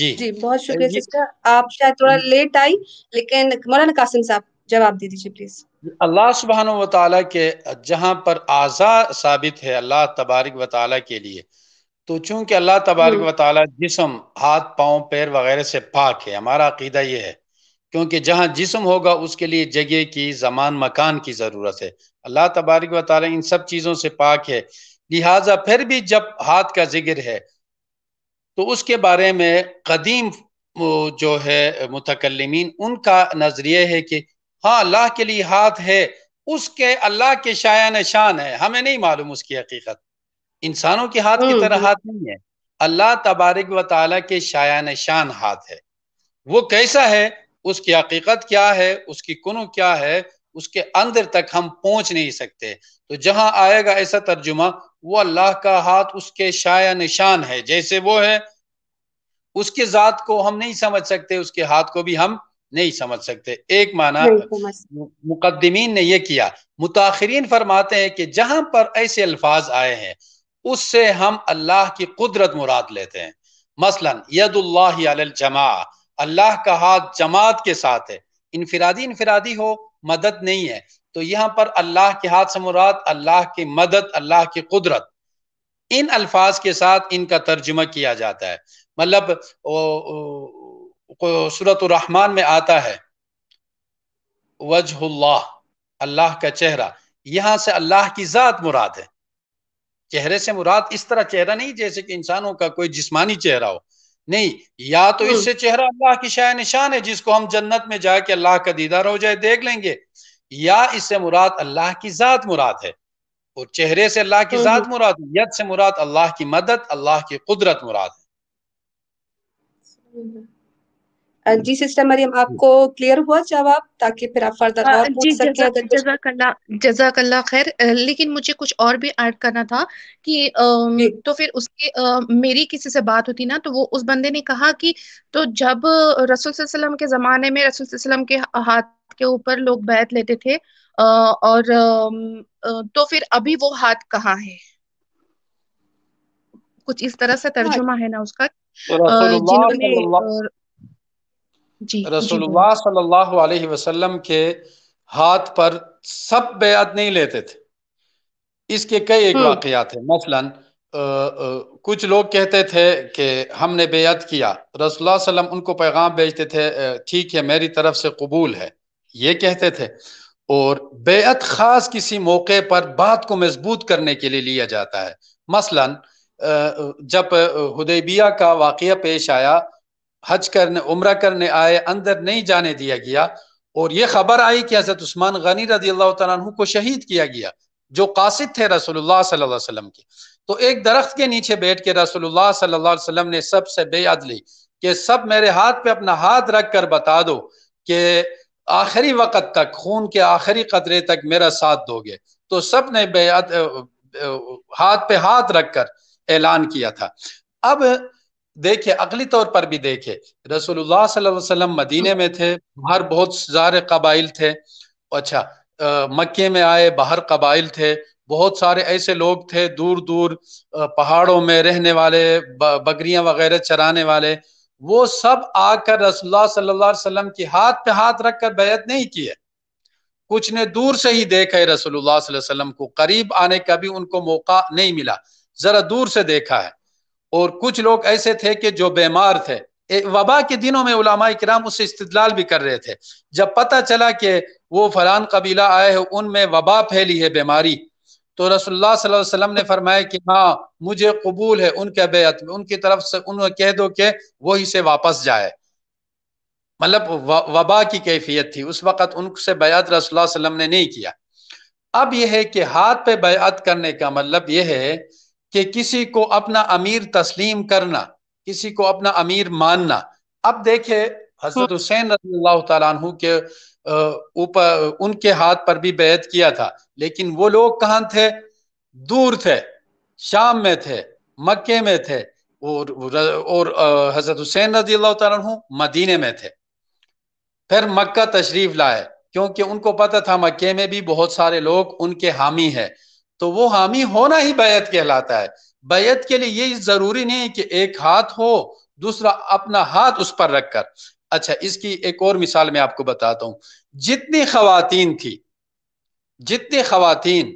जी जी बहुत शुक्रिया सिस्टर आप शायद थोड़ा लेट हम्म। आई लेकिन मौलाना कासिम साहब जवाब दे दीजिए प्लीज अल्लाह सुबहान वाली के जहाँ पर आज़ा साबित है अल्लाह तबारक वाली के लिए तो चूंकि अल्लाह तबारक हम्म। वाली जिसम हाथ पाँव पैर वगैरह से पाक है हमारा अकीदा ये है क्योंकि जहां जिसम होगा उसके लिए जगह की जमान मकान की ज़रूरत है अल्लाह तबारक वाली इन सब चीज़ों से पाक है लिहाजा फिर भी जब हाथ का जिक्र है तो उसके बारे में कदीम जो है मुतकलमीन उनका नज़रिए है कि हाँ अल्लाह के लिए हाथ है उसके अल्लाह के शाया शान है हमें नहीं मालूम उसकी हकीकत इंसानों के हाथ की हाँ, तरह हाथ नहीं है अल्लाह तबारक व के शाया शान हाथ है वो कैसा है उसकी हकीकत क्या है उसकी कनु क्या है उसके अंदर तक हम पहुंच नहीं सकते तो जहां आएगा ऐसा तर्जुमा वो अल्लाह का हाथ उसके शाया निशान है जैसे वो है उसके जात को हम नहीं समझ सकते उसके हाथ को भी हम नहीं समझ सकते एक माना मुकदमीन ने यह किया मुताखरीन फरमाते हैं कि जहां पर ऐसे अल्फाज आए हैं उससे हम अल्लाह की कुदरत मुराद लेते हैं मसलन यदुल्लाह जमा अल्लाह का हाथ जमात के साथ है इनफरादी इनफरादी हो मदद नहीं है तो यहाँ पर अल्लाह के हाथ से मुराद अल्लाह की मदद अल्लाह की कुदरत इन अल्फाज के साथ इनका तर्जुमा किया जाता है मतलब सूरत रहमान में आता है वजहुल्लाह अल्लाह का चेहरा यहाँ से अल्लाह की ज़ात मुराद है चेहरे से मुराद इस तरह चेहरा नहीं जैसे कि इंसानों का कोई जिस्मानी चेहरा हो नहीं या तो हम्म। इससे चेहरा अल्लाह की शाय निशान है जिसको हम जन्नत में जाके अल्लाह का दीदार हो जाए देख लेंगे या इससे मुराद अल्लाह की ज़ात मुराद है और चेहरे से अल्लाह की हम्म। ज़ात मुराद यद से मुराद अल्लाह की मदद अल्लाह की कुदरत मुराद है जी सिस्टर मरियम आपको क्लियर हुआ जवाब ताकि फिर आप फर्दर और पूछ सकें जजा, अगर खैर लेकिन मुझे कुछ और भी ऐड करना था कि तो फिर उसके मेरी किसी से बात होती ना तो वो उस बंदे ने कहा कि तो जब रसूल वसल्लम के ज़माने में रसूल वसल्लम के हाथ के ऊपर लोग बैत लेते थे और तो फिर अभी वो हाथ कहाँ है कुछ इस तरह से हाँ। तर्जुमा है ना उसका जिन्होंने रसूलुल्लाह सल्लल्लाहु अलैहि वसल्लम के हाथ पर सब बेत नहीं लेते थे इसके कई एक हम्म। वाकयात है मसलन कुछ लोग कहते थे कि हमने बेअत किया रसोल्ला सल्लम उनको पैगाम भेजते थे ठीक है मेरी तरफ से कबूल है ये कहते थे और बेअत खास किसी मौके पर बात को मजबूत करने के लिए लिया जाता है मसलन जब हुदैबिया का वाक़ पेश आया हज करने उम्र करने आए अंदर नहीं जाने दिया गया और ये खबर आई कि हजरत उस्मान गनी रजी अल्लाह तु को शहीद किया गया जो कासिद थे रसोल्ला के तो एक दरख्त के नीचे बैठ के रसोल्ला ने सबसे बेअद ली कि सब मेरे हाथ पे अपना हाथ रख कर बता दो कि आखिरी वक्त तक खून के आखिरी कतरे तक मेरा साथ दोगे तो सब ने बेअद हाथ पे हाथ रख कर ऐलान किया था अब देखे अगली तौर पर भी देखे रसोल्ला सल्लल्लाहु मदीने में थे बाहर बहुत सारे कबाइल थे अच्छा आ, मक्के में आए बाहर कबाइल थे बहुत सारे ऐसे लोग थे दूर दूर पहाड़ों में रहने वाले बकरियां वगैरह चराने वाले वो सब आकर रसोल्ला सल्लाम के हाथ पे हाथ रख कर बैत नहीं किए कुछ ने दूर से ही देखा है रसोल्ला को करीब आने का भी उनको मौका नहीं मिला जरा दूर से देखा है और कुछ लोग ऐसे थे कि जो बीमार थे वबा के दिनों में उलामा कराम उससे इस्तलाल भी कर रहे थे जब पता चला कि वो फलान कबीला आए हैं उनमें वबा फैली है बीमारी तो रसोल्ला वसल्लम ने फरमाया कि हाँ मुझे कबूल है उनके बेत में उनकी तरफ से उन्हें कह दो कि वो इसे वापस जाए मतलब वबा की कैफियत थी उस वक़्त उनसे बयात रसोल्ला वसलम ने नहीं किया अब यह है कि हाथ पे बयात करने का मतलब यह है कि किसी को अपना अमीर तस्लीम करना किसी को अपना अमीर मानना अब देखे हजरत हाँ। हुसैन रजील्ला के ऊपर उनके हाथ पर भी बैत किया था लेकिन वो लोग कहाँ थे दूर थे शाम में थे मक्के में थे और और हजरत हुसैन रजी अल्लाह तु मदीने में थे फिर मक्का तशरीफ लाए क्योंकि उनको पता था मक्के में भी बहुत सारे लोग उनके हामी हैं तो वो हामी होना ही बैत कहलाता है बैत के लिए ये जरूरी नहीं कि एक हाथ हो दूसरा अपना हाथ उस पर रखकर अच्छा इसकी एक और मिसाल मैं आपको बताता हूँ जितनी खातन थी जितनी खातन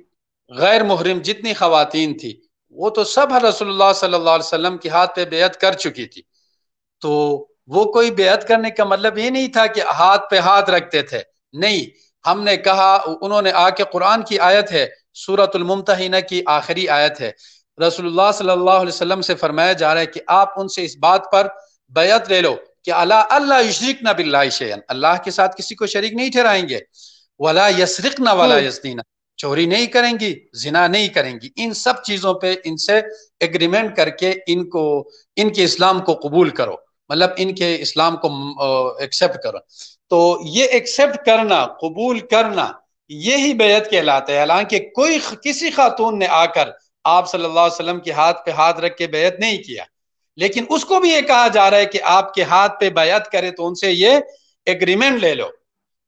गैर मुहरिम जितनी खातन थी वो तो सब रसोल्ला सल्लाम वसलम के हाथ पे बेहद कर चुकी थी तो वो कोई बेहद करने का मतलब ये नहीं था कि हाथ पे हाथ रखते थे नहीं हमने कहा उन्होंने आके कुरान की आयत है सूरतुलमतहिना की आखिरी आयत है रसोल्ला सल्लाम से फरमाया जा रहा है कि आप उनसे इस बात पर बैत ले लो कि अला अल्लाह यशरिक न बिल्लाशन अल्लाह के साथ किसी को शरीक नहीं ठहराएंगे वला यशरक न वाला हम्म। यसदीना चोरी नहीं करेंगी जिना नहीं करेंगी इन सब चीज़ों पे इनसे एग्रीमेंट करके इनको इनके इस्लाम को कबूल करो मतलब इनके इस्लाम को एक्सेप्ट करो तो ये एक्सेप्ट करना कबूल करना ये ही बेयत कहलाता है हालांकि कोई किसी खातून ने आकर आप सल्लल्लाहु अलैहि वसल्लम के हाथ पे हाथ रख के बेयत नहीं किया लेकिन उसको भी ये कहा जा रहा है कि आपके हाथ पे बेयत करे तो उनसे ये एग्रीमेंट ले लो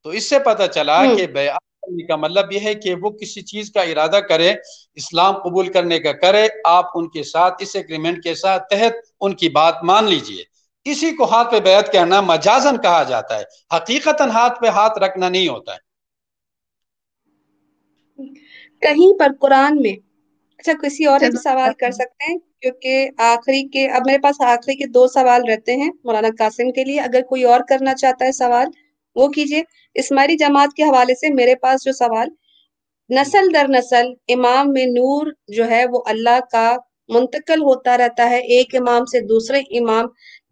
तो इससे पता चला हम्म। कि बेयत करने का मतलब यह है कि वो किसी चीज का इरादा करे इस्लाम कबूल करने का करे आप उनके साथ इस एग्रीमेंट के साथ तहत उनकी बात मान लीजिए इसी को हाथ पे बैत कहना मजाजन कहा जाता है हकीकतन हाथ पे हाथ रखना नहीं होता है कहीं पर कुरान में अच्छा किसी और एक सवाल कर सकते हैं क्योंकि आखिरी के अब मेरे पास आखिरी के दो सवाल रहते हैं मौलाना कासिम के लिए अगर कोई और करना चाहता है सवाल वो कीजिए इसमारी जमात के हवाले से मेरे पास जो सवाल नसल दर नसल इमाम में नूर जो है वो अल्लाह का मुंतकल होता रहता है एक इमाम से दूसरे इमाम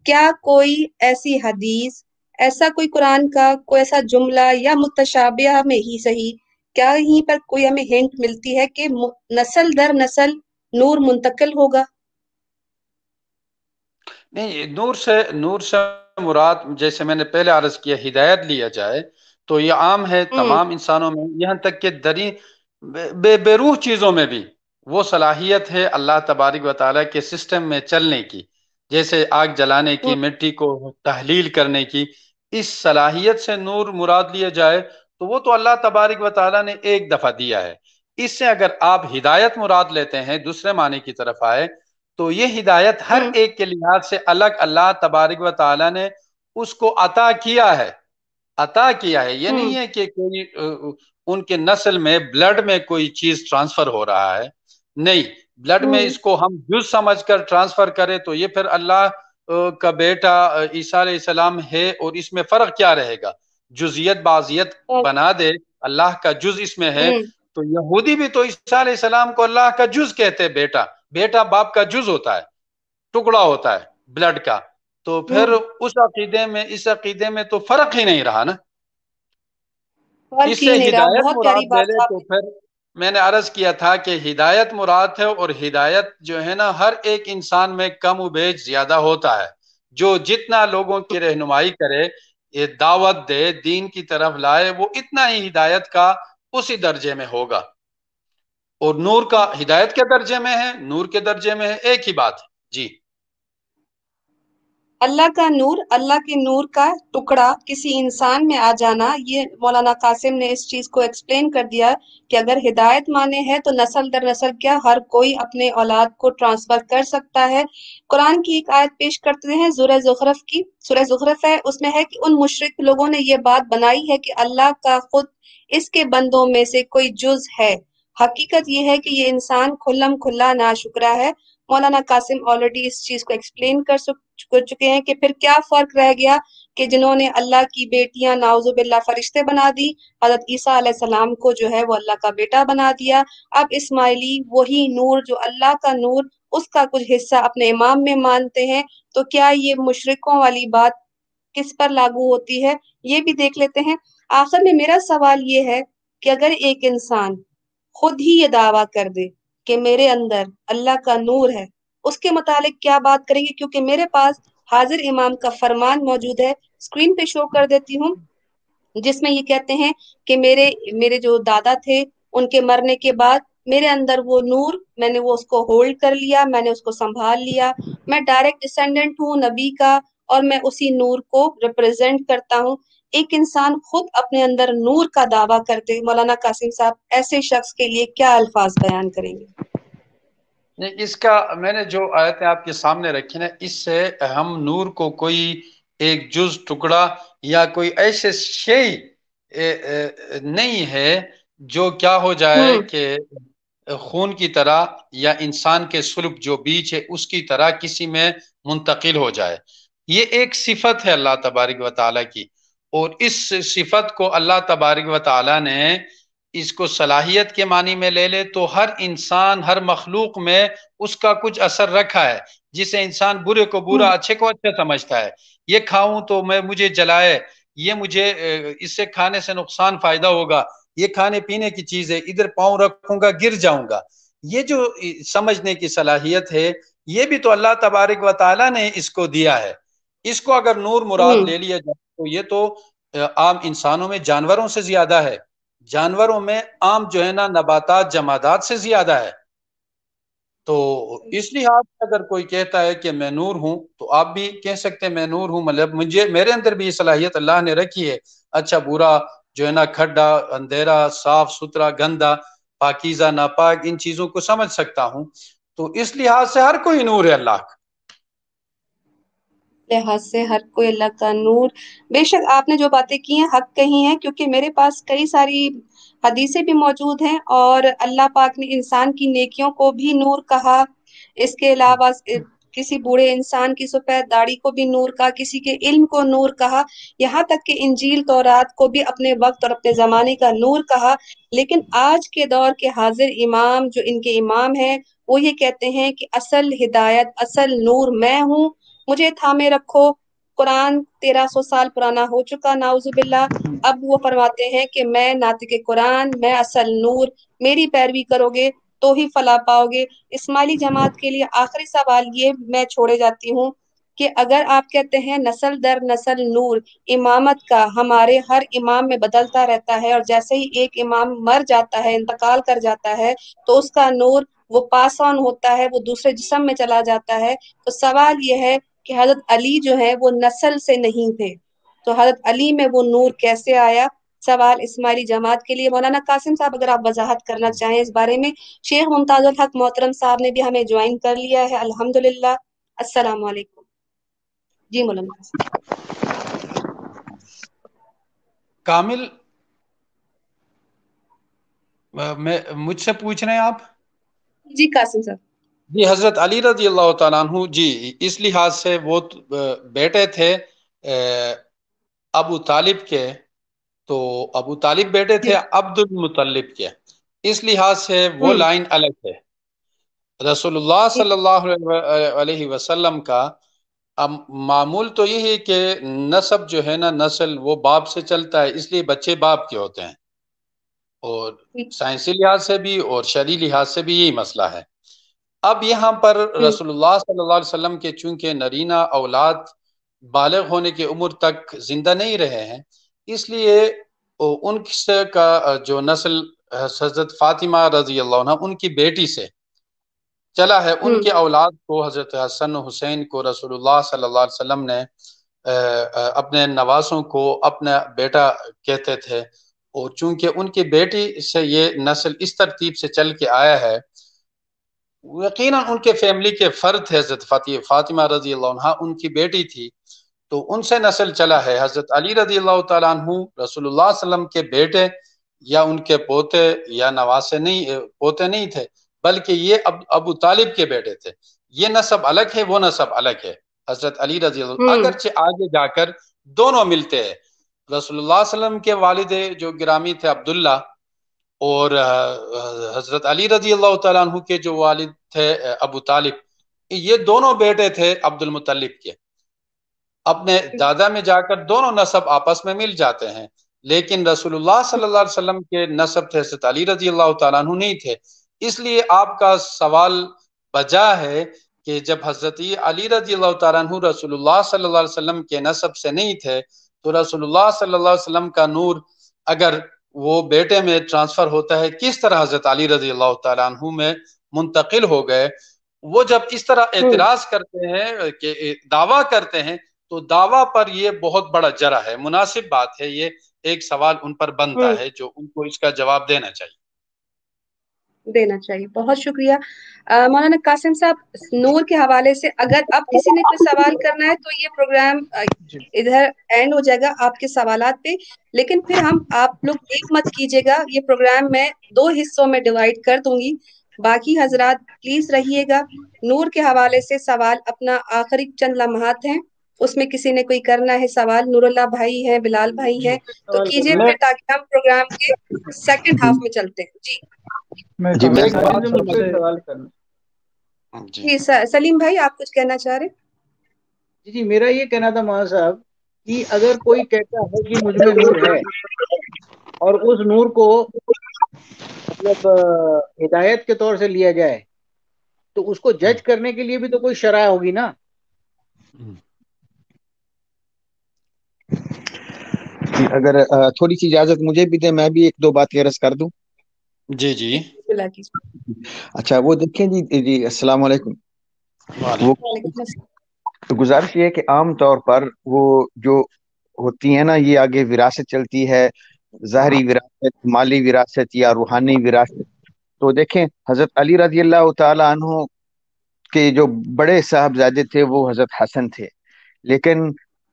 क्या कोई ऐसी हदीस ऐसा कोई कुरान का कोई ऐसा जुमला या मुतशाबिया में ही सही क्या यहीं पर कोई हमें हिंट मिलती है कि नसल दर नसल नूर मुंतकल होगा नहीं नूर से नूर से मुराद जैसे मैंने पहले अर्ज किया हिदायत लिया जाए तो ये आम है हम्म। तमाम इंसानों में यहाँ तक कि दरी बे, बे बेरूह चीज़ों में भी वो सलाहियत है अल्लाह तबारक व ताली के सिस्टम में चलने की जैसे आग जलाने की हम्म। मिट्टी को तहलील करने की इस सलाहियत से नूर मुराद लिया जाए तो वो तो अल्लाह तबारक व ताली ने एक दफ़ा दिया है इससे अगर आप हिदायत मुराद लेते हैं दूसरे माने की तरफ आए तो ये हिदायत हर हम्म। एक के लिहाज से अलग अल्लाह तबारक व ने उसको अता किया है अता किया है ये नहीं हम्म। है कि कोई उनके नस्ल में ब्लड में कोई चीज ट्रांसफर हो रहा है नहीं ब्लड में हम्म। इसको हम जुज समझ कर ट्रांसफर करें तो ये फिर अल्लाह का बेटा ईसा सलाम है और इसमें फर्क क्या रहेगा जुजियत बाजियत हाँ। बना दे अल्लाह का जुज इसमें है हम्म। तो यहूदी भी तो ईसा को अल्लाह का जुज कहते हैं बेटा बेटा बाप का जुज होता है टुकड़ा होता है ब्लड का तो फिर हम्म। उस अकीदे में इस अकीदे में तो फर्क ही नहीं रहा ना इससे हिदायत मुराद तो फिर मैंने अर्ज किया था कि हिदायत मुराद है और हिदायत जो है ना हर एक इंसान में कम उबेज ज्यादा होता है जो जितना लोगों की रहनुमाई करे ये दावत दे दीन की तरफ लाए वो इतना ही हिदायत का उसी दर्जे में होगा और नूर का हिदायत के दर्जे में है नूर के दर्जे में है एक ही बात है जी अल्लाह का नूर अल्लाह के नूर का टुकड़ा किसी इंसान में आ जाना ये मौलाना कासिम ने इस चीज़ को एक्सप्लेन कर दिया कि अगर हिदायत माने है तो नसल दर नसल क्या हर कोई अपने औलाद को ट्रांसफ़र कर सकता है कुरान की एक आयत पेश करते हैं जुर जुखरफ की सुरह जुखरफ है उसमें है कि उन मुशरक लोगों ने यह बात बनाई है कि अल्लाह का खुद इसके बंदों में से कोई जुज है हकीकत यह है कि ये इंसान खुल्लम खुल्ला ना शुक्रा है मौलाना कासिम ऑलरेडी इस चीज़ को एक्सप्लेन कर कर चुके हैं कि फिर क्या फर्क रह गया कि जिन्होंने अल्लाह की बेटियां नाउजुबिल्ला फरिश्ते बना दी हजरत ईसा को जो है वो अल्लाह का बेटा बना दिया अब इस्माइली वही नूर जो अल्लाह का नूर उसका कुछ हिस्सा अपने इमाम में मानते हैं तो क्या ये मुशरकों वाली बात किस पर लागू होती है ये भी देख लेते हैं आखिर में मेरा सवाल ये है कि अगर एक इंसान खुद ही ये दावा कर दे कि मेरे अंदर अल्लाह का नूर है उसके मुतालिक क्या बात करेंगे क्योंकि मेरे पास हाजिर इमाम का फरमान मौजूद है स्क्रीन पे शो कर देती हूँ जिसमें ये कहते हैं कि मेरे मेरे जो दादा थे उनके मरने के बाद मेरे अंदर वो नूर मैंने वो उसको होल्ड कर लिया मैंने उसको संभाल लिया मैं डायरेक्ट डिसेंडेंट हूँ नबी का और मैं उसी नूर को रिप्रेजेंट करता हूँ एक इंसान खुद अपने अंदर नूर का दावा करते मौलाना कासिम साहब ऐसे शख्स के लिए क्या अल्फाज बयान करेंगे नहीं इसका मैंने जो आयतें आपके सामने रखी ना इससे हम नूर को कोई एक जुज टुकड़ा या कोई ऐसे शे नहीं है जो क्या हो जाए हम्म। कि खून की तरह या इंसान के सुलभ जो बीच है उसकी तरह किसी में मुंतकिल हो जाए ये एक सिफत है अल्लाह तबारक वाली की और इस सिफत को अल्लाह तबारक वाली ने इसको सलाहियत के मानी में ले ले तो हर इंसान हर मखलूक में उसका कुछ असर रखा है जिसे इंसान बुरे को बुरा हम्म। अच्छे को अच्छा समझता है ये खाऊं तो मैं मुझे जलाए ये मुझे इससे खाने से नुकसान फायदा होगा ये खाने पीने की चीज है इधर पाँव रखूंगा गिर जाऊंगा ये जो समझने की सलाहियत है ये भी तो अल्लाह तबारक व ने इसको दिया है इसको अगर नूर मुराद हम्म। ले लिया जाए तो ये तो आम इंसानों में जानवरों से ज्यादा है जानवरों में आम जो है ना नबाता जमादात से ज्यादा है तो इस लिहाज से अगर कोई कहता है कि मैं नूर हूं तो आप भी कह सकते हैं मैं नूर हूं मतलब मुझे मेरे अंदर भी ये सलाहियत अल्लाह ने रखी है अच्छा बुरा जो है ना खड्डा अंधेरा साफ सुथरा गंदा पाकिजा नापाक इन चीजों को समझ सकता हूं तो इस लिहाज से हर कोई नूर है अल्लाह लिहाज से हर कोई अल्लाह का नूर बेशक आपने जो बातें की हैं हक कही हैं क्योंकि मेरे पास कई सारी हदीसें भी मौजूद हैं और अल्लाह पाक ने इंसान की नेकियों को भी नूर कहा इसके अलावा किसी बूढ़े इंसान की सफेद दाढ़ी को भी नूर कहा किसी के इल्म को नूर कहा यहाँ तक कि इंजील तौरात को भी अपने वक्त और अपने जमाने का नूर कहा लेकिन आज के दौर के हाजिर इमाम जो इनके इमाम हैं वो ये कहते हैं कि असल हिदायत असल नूर मैं हूँ मुझे थामे रखो कुरान तेरह सौ साल पुराना हो चुका नाउजुबिल्ला अब वो फरमाते हैं कि मैं नातिक कुरान मैं असल नूर मेरी पैरवी करोगे तो ही फला पाओगे इस्माइली जमात के लिए आखिरी सवाल ये मैं छोड़े जाती हूँ कि अगर आप कहते हैं नसल दर नसल नूर इमामत का हमारे हर इमाम में बदलता रहता है और जैसे ही एक इमाम मर जाता है इंतकाल कर जाता है तो उसका नूर वो पास ऑन होता है वो दूसरे जिसम में चला जाता है तो सवाल यह है कि हजरत अली जो है वो नस्ल से नहीं थे तो हजरत अली में वो नूर कैसे आया सवाल इसमारी जमात के लिए मौलाना कासिम साहब अगर आप वजाहत करना चाहें इस बारे में शेख मुमताज हक मोहतरम साहब ने भी हमें ज्वाइन कर लिया है अल्हम्दुलिल्लाह अस्सलाम वालेकुम जी मौलाना कामिल मैं मुझसे पूछ रहे हैं आप जी कासिम साहब जी हजरत अली रजी अल्लाह तु जी इस लिहाज से वो बेटे थे अबू तालिब के तो अबू तालिब बेटे थे अब्दुल मुतलिब के इस लिहाज से वो हम्म। लाइन अलग है रसोल्ला सल्लाह वसलम का अब मामूल तो यही है कि नसब जो है ना नस्ल वो बाप से चलता है इसलिए बच्चे बाप के होते हैं और साइंसी लिहाज से भी और शरी लिहाज से भी यही मसला है अब यहाँ पर हम्म। रसोल्ला सल्लल्लाहु के चूंकि नरीना औलाद बालग होने की उम्र तक जिंदा नहीं रहे हैं इसलिए उनसे का जो नस्ल हजरत फातिमा रजी अल्लाह उनकी बेटी से चला है हम्म। उनके औलाद को हजरत हसन हुसैन को रसोल्ला सल्लाम ने अपने नवासों को अपना बेटा कहते थे और चूंकि उनकी बेटी से ये नस्ल इस तरतीब से चल के आया है यकीन उनके फैमिली के फ़र्द थे हज़रत फ़ाति फ़ातिमा रजी उनकी बेटी थी तो उनसे नस्ल चला है हज़रत अली रजी अल्लाह तु के बेटे या उनके पोते या नवासे नहीं पोते नहीं थे बल्कि ये अब अबू तालिब के बेटे थे ये नसब अलग है वो नसब अलग है हज़रत अली रजी हम्म। अगरचे आगे जाकर दोनों मिलते हैं रसोल्ला के वालिद जो ग्रामी थे अब्दुल्ला और हज़रत अली रजी अल्लाह तु के जो वालिद थे अबू तालिब ये दोनों बेटे थे अब्दुल मुतलिब के अपने दादा में जाकर दोनों नसब आपस में मिल जाते हैं लेकिन रसूलुल्लाह सल्लल्लाहु अलैहि वसल्लम के नसब थे हज़रत अली रजी अल्लाह तु नहीं थे इसलिए आपका सवाल बजा है कि जब हज़रत अली रजी अल्लाह तु रसोल्ला सल्लल्लाहु अलैहि के नसब से नहीं थे तो रसोल्ला सल्लल्लाहु अलैहि का नूर अगर वो बेटे में ट्रांसफर होता है किस तरह हजरत अली रजी अल्लाह तु में मुंतकिल हो गए वो जब इस तरह हम्म। एतराज करते हैं कि दावा करते हैं तो दावा पर ये बहुत बड़ा जरा है मुनासिब बात है ये एक सवाल उन पर बनता हम्म। है जो उनको इसका जवाब देना चाहिए देना चाहिए बहुत शुक्रिया मौलाना कासिम साहब नूर के हवाले से अगर अब किसी ने कोई सवाल करना है तो ये प्रोग्राम इधर एंड हो जाएगा आपके सवाल पे लेकिन फिर हम आप लोग एक मत कीजिएगा ये प्रोग्राम मैं दो हिस्सों में डिवाइड कर दूंगी बाकी हजरात प्लीज रहिएगा नूर के हवाले से सवाल अपना आखिरी चंद लम्हात हैं उसमें किसी ने कोई करना है सवाल नूरुल्ला भाई है बिलाल भाई है तो कीजिए फिर ताकि हम प्रोग्राम के सेकंड हाफ में चलते हैं जी जी मैं सवाल करना हाँ सलीम भाई आप कुछ कहना चाह रहे जी जी मेरा ये कहना था महा साहब कि अगर कोई कहता है कि मुझ में नूर है और उस नूर को मतलब हिदायत के तौर से लिया जाए तो उसको जज करने के लिए भी तो कोई शराय होगी ना अगर थोड़ी सी इजाजत मुझे भी दे मैं भी एक दो बात गरज कर दूं जी जी अच्छा वो देखिए जी जी अस्सलाम वालेकुम वो तो गुजारिश ये है कि आम तौर पर वो जो होती है ना ये आगे विरासत चलती है जहरी हाँ। विरासत माली विरासत या रूहानी विरासत तो देखें हज़रत अली रजी अल्लाह के जो बड़े साहबजादे थे वो हज़रत हसन थे लेकिन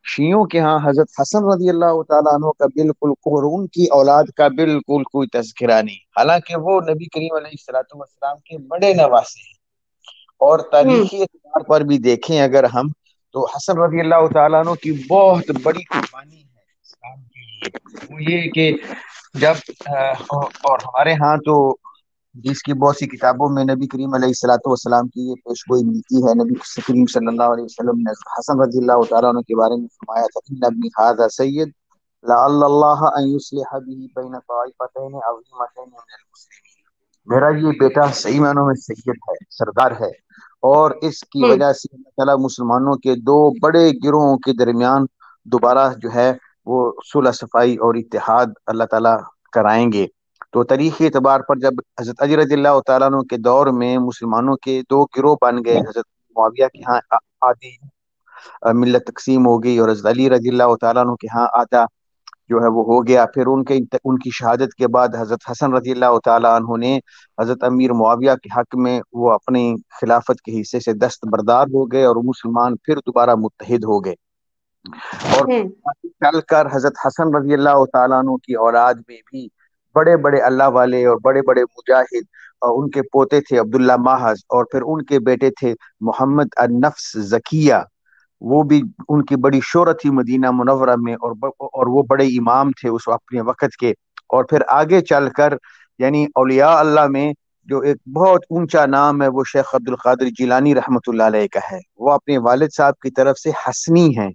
शियों के यहाँ हजरत हसन रजी अल्लाह तु का बिल्कुल कोरून की औलाद का बिल्कुल कोई तस्करा नहीं हालांकि वो नबी करीम सलाम के बड़े नवासे हैं और तारीखी एतबार हम्म। पर भी देखें अगर हम तो हसन रजी अल्लाह तु की बहुत बड़ी कुर्बानी है इस्लाम के लिए वो ये कि जब और हमारे यहाँ तो जिसकी बहुत सी किताबों में नबी करीम सलाम की ये पेश गोई मिलती है नबी करीम सल्लल्लाहु ने हसन रजी के बारे में फरमाया था नबी हाजा सैयद मेरा ये बेटा सही मानों में सैयद है सरदार है और इसकी हम्म। वजह से मुसलमानों के दो बड़े गिरोहों के दरमियान दोबारा जो है वो सुलह सफाई और इतिहाद अल्लाह ताला कराएंगे तो तारीखी एतबार पर जब हज़रत अली रजी तु के दौर में मुसलमानों के दो गिरोह बन गए हज़रत मुआविया के यहाँ आधी मिलत तकसीम हो गई और हज़रत अली रजी तु के यहाँ आधा जो है वो हो गया फिर उनके उनकी शहादत के बाद हज़रत हसन रजी तु ने हज़रत अमीर मुआविया के हक में वो अपनी खिलाफत के हिस्से से दस्तबरदार हो गए और मुसलमान फिर दोबारा मुतहद हो गए और चलकर हज़रत हसन रजी तु की औलाद में भी बड़े बड़े अल्लाह वाले और बड़े बड़े मुजाहिद और उनके पोते थे अब्दुल्ला माहज और फिर उनके बेटे थे मोहम्मद अनफ्स जकिया वो भी उनकी बड़ी शोरत थी मदीना मुनवरा में और और वो बड़े इमाम थे उस अपने वक्त के और फिर आगे चलकर यानी अलिया अल्लाह में जो एक बहुत ऊंचा नाम है वो शेख अब्दुल कादिर जिलानी रहमत का है वो अपने वालिद साहब की तरफ से हसनी है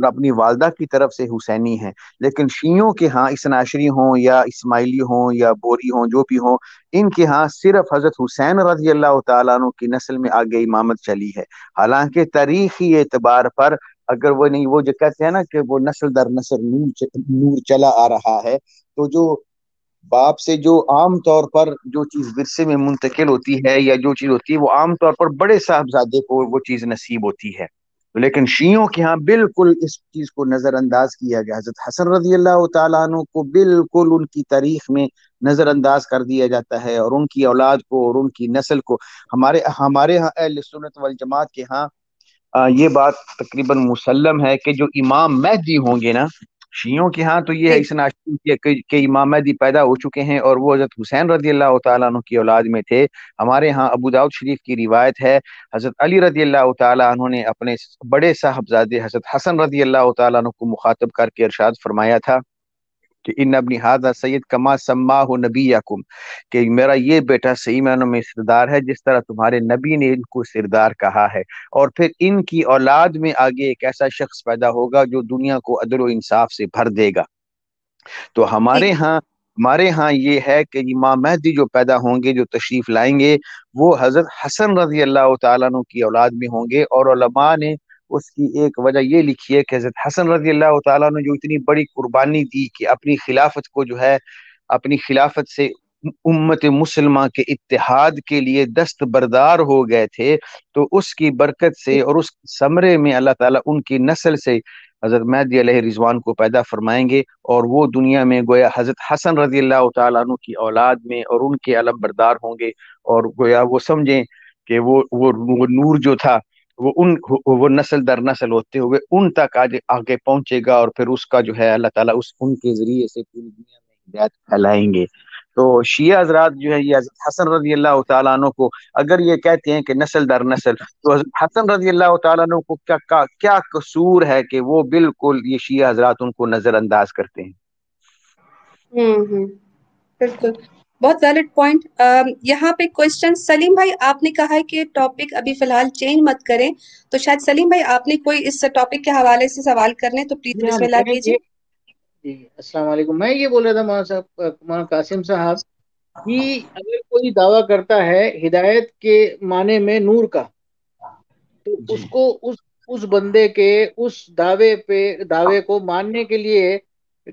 और अपनी वालदा की तरफ से हुसैनी हैं लेकिन शीयों के यहाँ इसनाशरी हों या इसमाइली हों या बोरी हों जो भी हों इनके यहाँ सिर्फ हज़रत हुसैन रजी अल्लाह तु की नस्ल में आगे इमामत चली है हालांकि तारीखी एतबार पर अगर वो नहीं वो जो कहते हैं ना कि वो नस्ल दर नस्ल नूर नूर चला आ रहा है तो जो बाप से जो आम तौर पर जो चीज विरसे में मुंतकिल होती है या जो चीज होती है वो आम तौर पर बड़े साहबजादे को वो चीज नसीब होती है लेकिन शियों के यहाँ बिल्कुल इस चीज को नजरअंदाज किया गया हजरत हसन रजी अल्लाह तु को बिल्कुल उनकी तारीख में नजरअंदाज कर दिया जाता है और उनकी औलाद को और उनकी नस्ल को हमारे हमारे यहाँ अहल सुनत वाल जमात के यहाँ ये बात तकरीबन मुसलम है कि जो इमाम महदी होंगे ना शियों के यहाँ तो ये है ईसा के, के मेहदी पैदा हो चुके हैं और वो हजरत हुसैन रजी अल्लाह तु की औलाद में थे हमारे यहाँ अबू दाऊद शरीफ की रिवायत है हजरत अली रजी अल्लाह तु ने अपने बड़े साहबजादे हजरत हसन रजी अल्लाह तु को मुखातब करके अरसाद फरमाया था कि इन अबनी हाजा सैद कमा समा हो नबी याकुम कि मेरा ये बेटा सही मानों में सिरदार है जिस तरह तुम्हारे नबी ने इनको सिरदार कहा है और फिर इनकी औलाद में आगे एक ऐसा शख्स पैदा होगा जो दुनिया को अदल इंसाफ से भर देगा तो हमारे यहाँ हमारे यहाँ ये है कि माँ महदी जो पैदा होंगे जो तशरीफ लाएंगे वो हजरत हसन रजी अल्लाह तु की औलाद में होंगे और ने उसकी एक वजह ये लिखी है कि हजरत हसन रजी अल्लाह तुम ने जो इतनी बड़ी कुर्बानी दी कि अपनी खिलाफत को जो है अपनी खिलाफत से उम्मत मुसलमा के इतिहाद के लिए दस्त बरदार हो गए थे तो उसकी बरकत से और उस समरे में अल्लाह ताला उनकी नस्ल से हज़रत महदी रिजवान को पैदा फरमाएंगे और वो दुनिया में गोया हज़रत हसन रजी अल्लाह तु की औलाद में और उनके अलम बरदार होंगे और गोया वो समझें कि वो वो वो नूर जो था वो उन वो नस्ल दर नस्ल होते हुए उन तक आज आगे पहुंचेगा और फिर उसका जो है अल्लाह ताला उस उनके जरिए से पूरी दुनिया में हिदायत फैलाएंगे तो शिया हजरात जो है ये हसन रजी अल्लाह तु को अगर ये कहते हैं कि नस्ल दर नस्ल तो हसन रजी अल्लाह तु को क्या क्या, क्या कसूर है कि वो बिल्कुल ये शिया हजरात उनको नजरअंदाज करते हैं हम्म, हम्म, बिल्कुल बहुत वैलिड पॉइंट um, यहाँ पे क्वेश्चन सलीम भाई आपने कहा है कि टॉपिक अभी फिलहाल चेंज मत करें तो शायद सलीम भाई आपने कोई इस टॉपिक के हवाले से सवाल करने तो प्लीज बिस्मिल्लाह कीजिए अस्सलाम वालेकुम मैं ये बोल रहा था मौलाना साहब मौलाना कासिम साहब कि अगर कोई दावा करता है हिदायत के माने में नूर का तो उसको उस उस बंदे के उस दावे पे दावे को मानने के लिए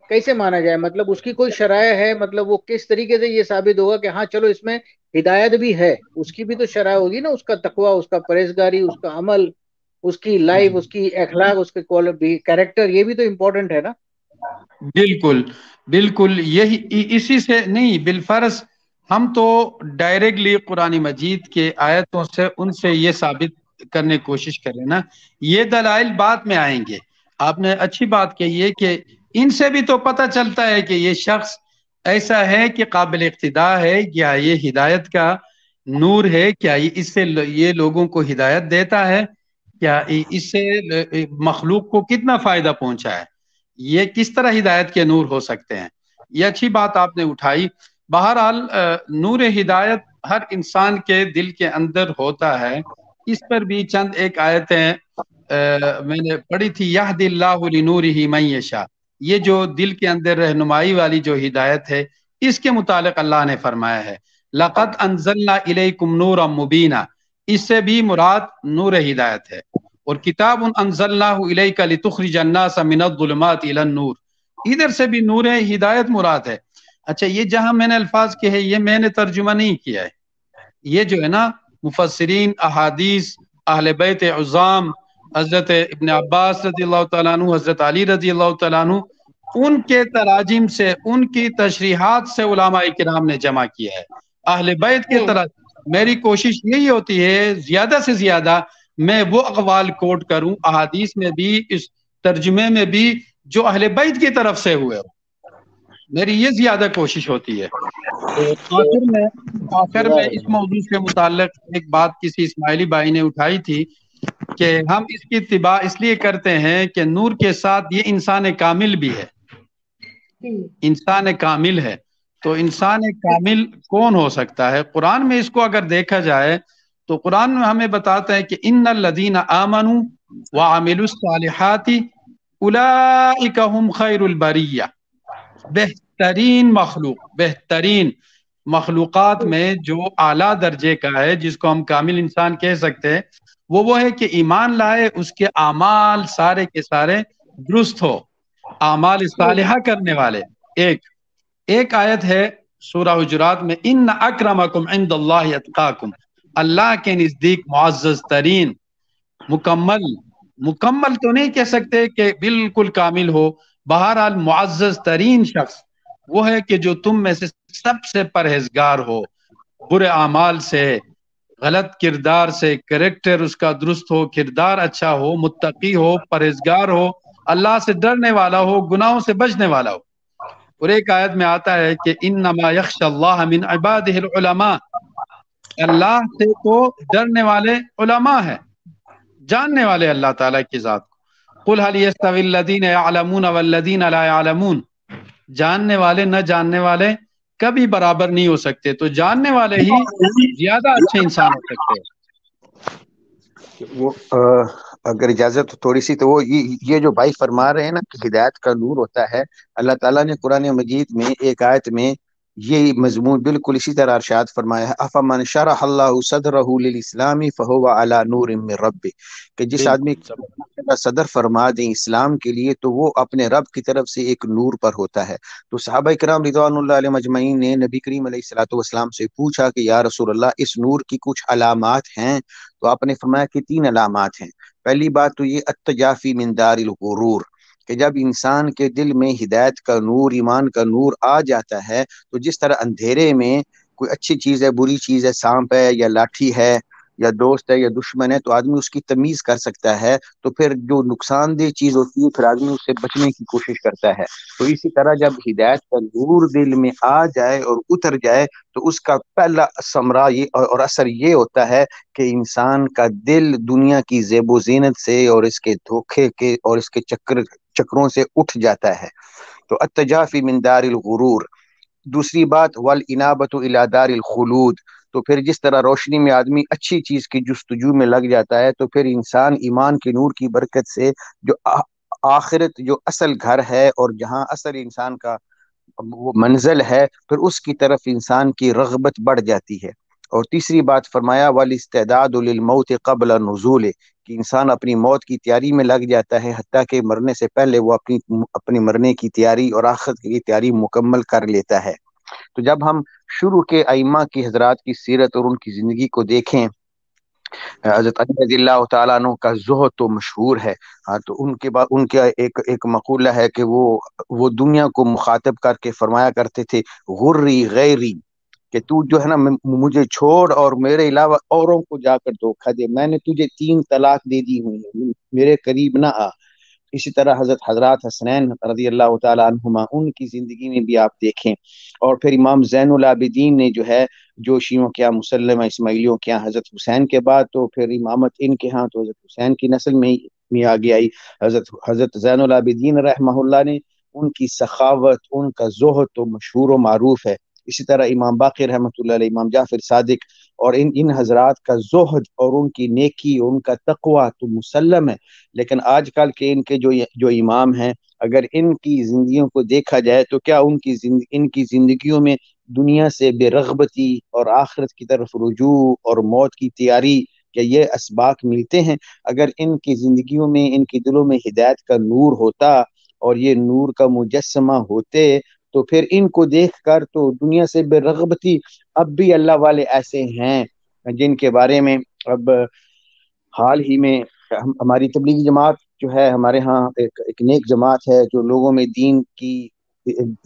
कैसे माना जाए मतलब उसकी कोई शराय है मतलब वो किस तरीके से ये साबित होगा कि हाँ चलो इसमें हिदायत भी है उसकी भी तो शराय होगी ना उसका तकवा उसका परहेजगारी उसका अमल उसकी लाइफ हम्म। उसकी अखलाक उसके कैरेक्टर ये भी तो इम्पोर्टेंट है ना बिल्कुल बिल्कुल यही इसी से नहीं बिलफर्ज हम तो डायरेक्टली कुरानी मजीद के आयतों से उनसे ये साबित करने की कोशिश करें ना ये दलाइल बाद में आएंगे आपने अच्छी बात कही है कि इनसे भी तो पता चलता है कि ये शख्स ऐसा है कि काबिल इकतदा है क्या ये हिदायत का नूर है क्या ये इससे ये लोगों को हिदायत देता है क्या इससे मखलूक को कितना फ़ायदा पहुंचा है ये किस तरह हिदायत के नूर हो सकते हैं ये अच्छी बात आपने उठाई बहरहाल नूर हिदायत हर इंसान के दिल के अंदर होता है इस पर भी चंद एक आयतें मैंने पढ़ी थी यह नूर ही मैशा ये जो दिल के अंदर रहनुमाई वाली जो हिदायत है इसके मुतालिक अल्लाह ने फरमाया है लक़त अनजल्ला नूर मुबीना इससे भी मुराद नूर हिदायत है और किताब उन अनजल्लाखरीजन्नासमिनूर इधर से भी नूर हिदायत मुराद है अच्छा ये जहां मैंने अल्फाज के है ये मैंने तर्जुमा नहीं किया है ये जो है ना मुफसरीन अहादीस अहल बैत उज़ाम हज़रत इबन अब्बास रजी अल्लाह हज़रत अली रजी अल्लाह उनके तराजिम से उनकी तशरीहत से कराम ने जमा किया है अहल बैत के तरह मेरी कोशिश यही होती है ज़्यादा से ज़्यादा मैं वो अकवाल कोट करूँ अहादीस में भी इस तर्जमे में भी जो अहल बैत की तरफ से हुए हो मेरी ये ज्यादा कोशिश होती है आखिर में आखिर में इस मौजूद के मुतालिक एक बात किसी इस्माइली भाई ने उठाई थी कि हम इसकी तिबा इसलिए करते हैं कि नूर के साथ ये इंसान कामिल भी है इंसान कामिल है तो इंसान कामिल कौन हो सकता है कुरान में इसको अगर देखा जाए तो कुरान में हमें बताता है कि इन लदीन आमनु व बेहतरीन मखलूक बेहतरीन मखलूक में जो आला दर्जे का है जिसको हम कामिल इंसान कह सकते हैं वो वो है कि ईमान लाए उसके आमाल सारे के सारे दुरुस्त हो आमाल साल करने वाले एक एक आयत है सूरह हजरात में इन अक्रमकुम इंद अल्लाह के नज़दीक मुआज़ तरीन मुकम्मल मुकम्मल तो नहीं कह सकते कि बिल्कुल कामिल हो बहरहाल मुआज़ तरीन शख्स वो है कि जो तुम में से सबसे परहेजगार हो बुरे अमाल से गलत किरदार से करेक्टर उसका दुरुस्त हो किरदार अच्छा हो मुत्तकी हो परहेजगार हो अल्लाह से डरने वाला हो गुनाहों से बचने वाला हो और एक आयत में आता है कि इन नमा यक्षमिन इबादमा अल्लाह से तो डरने वाले उलमा है जानने वाले अल्लाह ताला की ज़ात को कुल हलीदीन आलमून वल्लदीन अलामून जानने वाले न जानने वाले कभी बराबर नहीं हो सकते तो जानने वाले ही ज्यादा अच्छे इंसान हो सकते हैं वो आ, अगर इजाजत हो थोड़ी सी तो वो ये ये जो भाई फरमा रहे हैं ना कि हिदायत का नूर होता है अल्लाह ताला ने कुरान मजीद में एक आयत में ये मजमून बिल्कुल इसी तरह अरशाद फरमाया है अफमन शरहलामी फ़हुआ अला नूर रब कि जिस आदमी सदर फरमा दें इस्लाम के लिए तो वो अपने रब की तरफ से एक नूर पर होता है तो साहब कराम रिदवान मजमैन ने नबी करीम सलाम से पूछा कि या रसूल अल्लाह इस नूर की कुछ अलामत हैं तो आपने फरमाया कि तीन अलामत हैं पहली बात तो ये अतजाफ़ी मंदार गरूर कि जब इंसान के दिल में हिदायत का नूर ईमान का नूर आ जाता है तो जिस तरह अंधेरे में कोई अच्छी चीज़ है बुरी चीज़ है सांप है या लाठी है या दोस्त है या दुश्मन है तो आदमी उसकी तमीज कर सकता है तो फिर जो नुकसानदेह चीज होती है फिर आदमी उससे बचने की कोशिश करता है तो इसी तरह जब हिदायत का नूर दिल में आ जाए और उतर जाए तो उसका पहला समरा ये और असर ये होता है कि इंसान का दिल दुनिया की जेबो जीनत से और इसके धोखे के और इसके चक्कर चक्रों से उठ जाता है तो अतजाफी मिनदारिल गुरूर दूसरी बात वल इनाबत इलादारिल खलूद तो फिर जिस तरह रोशनी में आदमी अच्छी चीज़ की जस्तजू में लग जाता है तो फिर इंसान ईमान के नूर की बरकत से जो आखिरत जो असल घर है और जहाँ असल इंसान का वो मंजिल है फिर उसकी तरफ इंसान की रगबत बढ़ जाती है और तीसरी बात फरमाया वाली इस्तेदादमौत कबल नजूल कि इंसान अपनी मौत की तैयारी में लग जाता है हती के मरने से पहले वो अपनी अपने मरने की तैयारी और आखिर की तैयारी मुकम्मल कर लेता है तो जब हम शुरू के आइमा की हजरात की सीरत और उनकी ज़िंदगी को देखें हजरत तु का जहद तो मशहूर है हाँ तो उनके बाद उनका एक एक मकूला है कि वो वो दुनिया को मुखातब करके फरमाया करते थे गुर्री गैरी कि तू जो है ना मुझे छोड़ और मेरे अलावा औरों को जाकर धोखा दे मैंने तुझे तीन तलाक दे दी हुई है मेरे करीब ना आ इसी तरह हजरत हजरत हसनैन रजी अल्लाह उनकी ज़िंदगी में भी आप देखें और फिर इमाम जैनदीन ने जो है जोशियों के मुसलम इसमाइलियों के हज़रत हुसैन के बाद तो फिर इमामत इनके यहाँ तो हज़रत हुसैन की नस्ल में ही आगे आई हज़रत हज़रत जैनदीन रहमल्ला ने उनकी सखावत उनका जोह तो मशहूर व मरूफ है इसी तरह इमाम बाकी रहमत इमाम जाफिर सादिक और इन इन हजरात का जोहद और उनकी नेकी और उनका तकवा तो मुसलम है लेकिन आजकल के इनके जो जो इमाम हैं अगर इनकी जिंदगी को देखा जाए तो क्या उनकी जिन्द, इनकी ज़िंदगियों में दुनिया से बेरगबती और आखिरत की तरफ रुजू और मौत की तैयारी या ये इसबाक मिलते हैं अगर इनकी ज़िंदगियों में इनके दिलों में हिदायत का नूर होता और ये नूर का मुजस्मा होते तो फिर इनको देख कर तो दुनिया से बेरगबती अब भी अल्लाह वाले ऐसे हैं जिनके बारे में अब हाल ही में हम, हमारी तबलीगी जमात जो है हमारे यहाँ एक, एक नेक जमात है जो लोगों में दीन की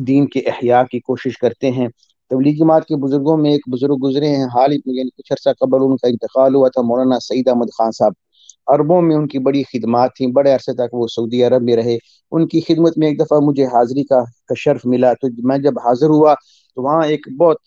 दीन के अहिया की कोशिश करते हैं तबलीगी जमात के बुजुर्गों में एक बुजुर्ग गुजरे हैं हाल ही में कुछ अर्सा कबल उनका इंतकाल हुआ था मौलाना सईद अहमद खान साहब अरबों में उनकी बड़ी खिदमत थी बड़े अरसे तक वो सऊदी अरब में रहे उनकी खिदमत में एक दफ़ा मुझे हाजिरी का, का शर्फ मिला तो मैं जब हाजिर हुआ तो वहाँ एक बहुत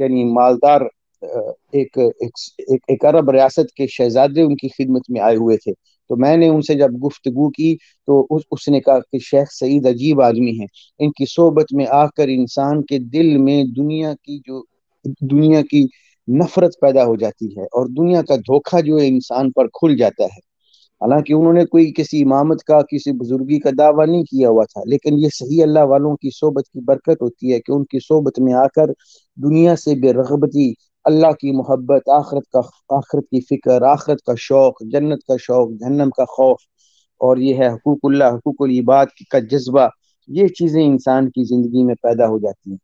यानी मालदार एक एक, एक, एक अरब रियासत के शहजादे उनकी खिदमत में आए हुए थे तो मैंने उनसे जब गुफ्तगु की तो उस उसने कहा कि शेख सईद अजीब आदमी है इनकी सोबत में आकर इंसान के दिल में दुनिया की जो दुनिया की नफरत पैदा हो जाती है और दुनिया का धोखा जो है इंसान पर खुल जाता है हालांकि उन्होंने कोई किसी इमामत का किसी बुजुर्गी का दावा नहीं किया हुआ था लेकिन ये सही अल्लाह वालों की सोबत की बरकत होती है कि उनकी सोबत में आकर दुनिया से बेरगबती अल्लाह की मोहब्बत आखरत का आखरत की फ़िक्र आखरत का शौक़ जन्नत का शौक़ जहन्नम का खौफ और ये है हकूकल्ला हकूक इबाद का जज्बा ये चीज़ें इंसान की ज़िंदगी में पैदा हो जाती हैं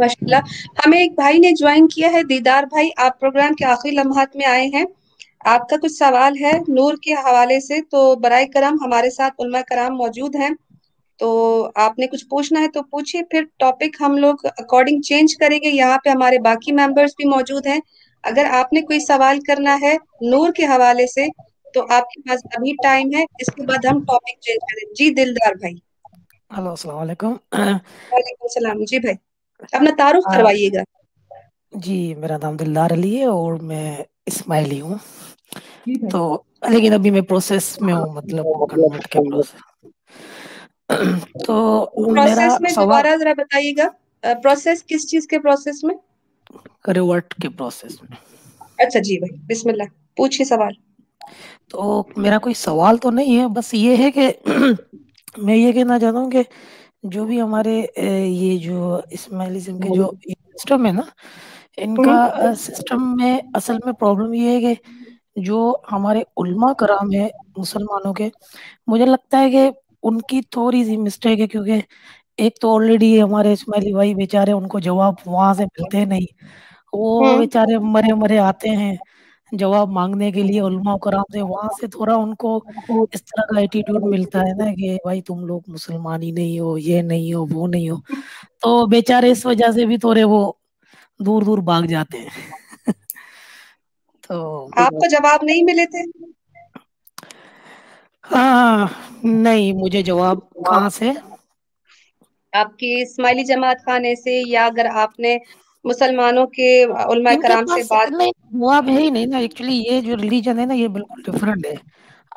माशाल्लाह हमें एक भाई ने ज्वाइन किया है दीदार भाई आप प्रोग्राम के आखिरी लम्हात में आए हैं आपका कुछ सवाल है नूर के हवाले से तो बर करम हमारे साथ उलमा कराम मौजूद हैं तो आपने कुछ पूछना है तो पूछिए फिर टॉपिक हम लोग अकॉर्डिंग चेंज करेंगे यहाँ पे हमारे बाकी मेंबर्स भी मौजूद हैं अगर आपने कोई सवाल करना है नूर के हवाले से तो आपके पास अभी टाइम है इसके बाद हम टॉपिक चेंज करें जी दिलदार भाई हेलो असल वालेकुम वालेकुम सलाम जी भाई अपना तारुफ हाँ। करवाइएगा जी मेरा नाम दिलदार अली है और मैं इस्माइली हूँ तो लेकिन अभी मैं प्रोसेस में हूँ मतलब हाँ, हाँ, के तो प्रोसेस में दोबारा जरा बताइएगा प्रोसेस किस चीज के प्रोसेस में कन्वर्ट के प्रोसेस में अच्छा जी भाई बिस्मिल्लाह पूछिए सवाल तो मेरा कोई सवाल तो नहीं है बस ये है कि मैं ये कहना चाहता हूँ कि जो भी हमारे ये जो इस्माइलिज्म के जो सिस्टम है ना इनका सिस्टम हम्म। में असल में प्रॉब्लम ये है कि जो हमारे उल्मा कराम है मुसलमानों के मुझे लगता है कि उनकी थोड़ी सी मिस्टेक है क्योंकि एक तो ऑलरेडी हमारे इस्माइली भाई बेचारे उनको जवाब वहां से मिलते नहीं वो हम्म। बेचारे मरे मरे आते हैं जवाब मांगने के लिए उलमा कराम से वहाँ से थोड़ा उनको इस तरह का एटीट्यूड मिलता है ना कि भाई तुम लोग मुसलमान ही नहीं हो ये नहीं हो वो नहीं हो तो बेचारे इस वजह से भी थोड़े वो दूर दूर भाग जाते हैं तो आपको जवाब नहीं मिले थे हाँ नहीं मुझे जवाब कहाँ से आपकी इस्माइली जमात खाने से या अगर आपने मुसलमानों के कराम से बात हुआ ही नहीं ना एक्चुअली ये जो रिलीजन है ना ये बिल्कुल डिफरेंट है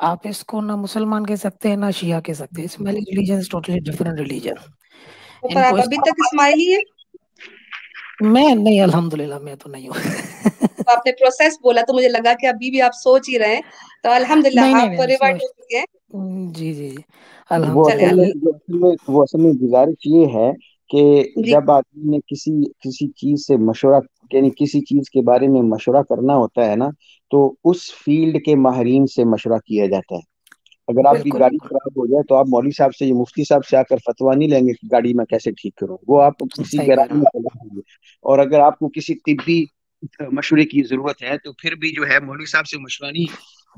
आप इसको ना मुसलमान कह सकते हैं ना शिया कह सकते हैं इस्माइली रिलीजन टोटली डिफरेंट रिलीजन अभी तक इस्माइली है मैं नहीं अल्हम्दुलिल्लाह मैं तो नहीं हूँ तो आपने प्रोसेस बोला तो मुझे लगा कि अभी भी आप सोच ही रहे हैं तो अल्हम्दुलिल्लाह आप रिवर्ट हो चुके हम्म, जी जी अल्हम्दुलिल्लाह वो असल में गुजारिश ये है कि जब आदमी ने किसी किसी चीज से मशवरा यानी किसी चीज के बारे में मशवरा करना होता है ना तो उस फील्ड के माहरीन से मशवरा किया जाता है अगर आपकी गाड़ी खराब हो जाए तो आप मौली साहब से मुफ्ती साहब से आकर फतवा नहीं लेंगे कि गाड़ी में कैसे ठीक करो वो आप किसी गैराज में चलाएंगे और अगर आपको किसी तिब्बी मशवरे की जरूरत है तो फिर भी जो है मौली साहब से मशवरा नहीं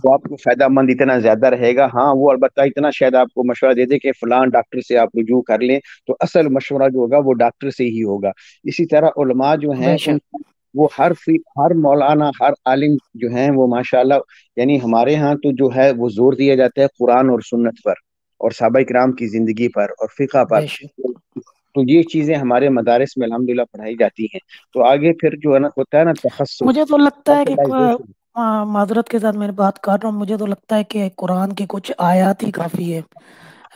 तो आपको फायदा मंद इतना ज्यादा रहेगा हाँ वो अलबत् इतना शायद आपको मशवरा दे दे कि फलान डॉक्टर से आप रुजू कर लें तो असल मशवरा जो होगा वो डॉक्टर से ही होगा इसी तरह उलमा जो है वो हर फी हर मौलाना हर आलिम जो है वो माशाल्लाह यानी हमारे यहाँ तो जो है वो जोर दिया जाता है कुरान और सुन्नत पर और साहबा राम की ज़िंदगी पर और फ़िका पर तो ये चीज़ें हमारे मदारस में अलहमदिल्ला पढ़ाई जाती हैं तो आगे फिर जो है ना होता है ना तखस मुझे तो लगता है कि हाँ, माज़रत के साथ मैंने बात कर रहा हूँ, मुझे तो लगता है कि कुरान की कुछ आयात ही काफ़ी है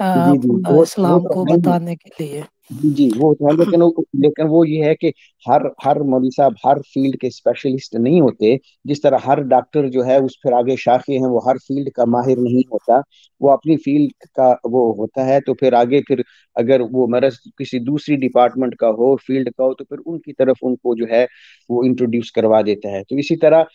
तो इस्लाम को बताने के लिए। जी, वो तो है लेकिन वो लेकिन वो ये है कि हर हर मौलवी साहब हर फील्ड के स्पेशलिस्ट नहीं होते, जिस तरह हर डॉक्टर जो है उस फिर आगे शाखे हैं, वो हर फील्ड का माहिर नहीं होता। वो अपनी फील्ड का वो होता है तो फिर आगे फिर अगर वो मरज किसी दूसरी डिपार्टमेंट का हो, फील्ड का हो, तो फिर उनकी तरफ उनको जो है वो इंट्रोड्यूस करवा देता है। तो इसी तरह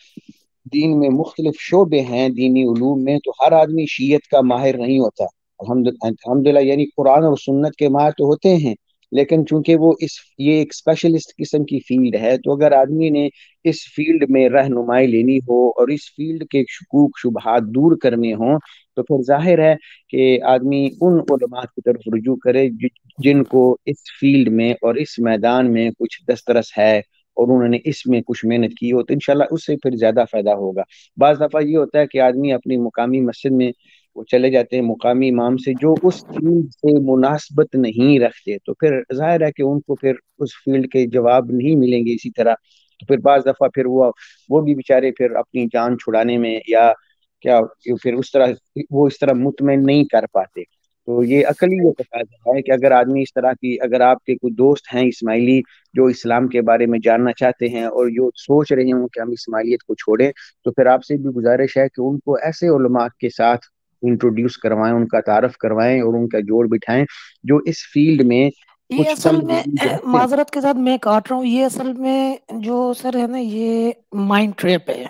दीन में मुख्तलिफ शोबे हैं दीनी उलूम में तो हर आदमी शीयत का माहिर नहीं होता अलहमदिल्ला यानी कुरान और सुन्नत के माहिर तो होते हैं लेकिन चूंकि वो इस ये एक स्पेशलिस्ट किस्म की फील्ड है तो अगर आदमी ने इस फील्ड में रहनुमाई लेनी हो और इस फील्ड के शकूक शुबहत दूर करने हों तो फिर जाहिर है कि आदमी उन की तरफ रुजू करे जिनको इस फील्ड में और इस मैदान में कुछ दस्तरस है और उन्होंने इसमें कुछ मेहनत की हो तो इनशाला उससे फिर ज़्यादा फ़ायदा होगा बज़ दफ़ा ये होता है कि आदमी अपनी मुकामी मस्जिद में वो चले जाते हैं मुकामी इमाम से जो उस फील्ड से मुनासबत नहीं रखते तो फिर जाहिर है कि उनको फिर उस फील्ड के जवाब नहीं मिलेंगे इसी तरह तो फिर बज़ दफ़ा फिर वो वो भी बेचारे फिर अपनी जान छुड़ाने में या क्या फिर उस तरह वो इस तरह मुतमिन नहीं कर पाते तो ये अकली ये तकाजा है कि अगर आदमी इस तरह की अगर आपके कोई दोस्त हैं इस्माइली जो इस्लाम के बारे में जानना चाहते हैं और जो सोच रहे हों कि हम इस्माइलियत को छोड़ें तो फिर आपसे भी गुजारिश है कि उनको ऐसे के साथ इंट्रोड्यूस करवाएं उनका तारफ करवाएं और उनका जोड़ बिठाएं जो इस फील्ड में ये असल में माजरत के साथ मैं काट रहा हूँ ये असल में जो सर है ना ये माइंड ट्रेप है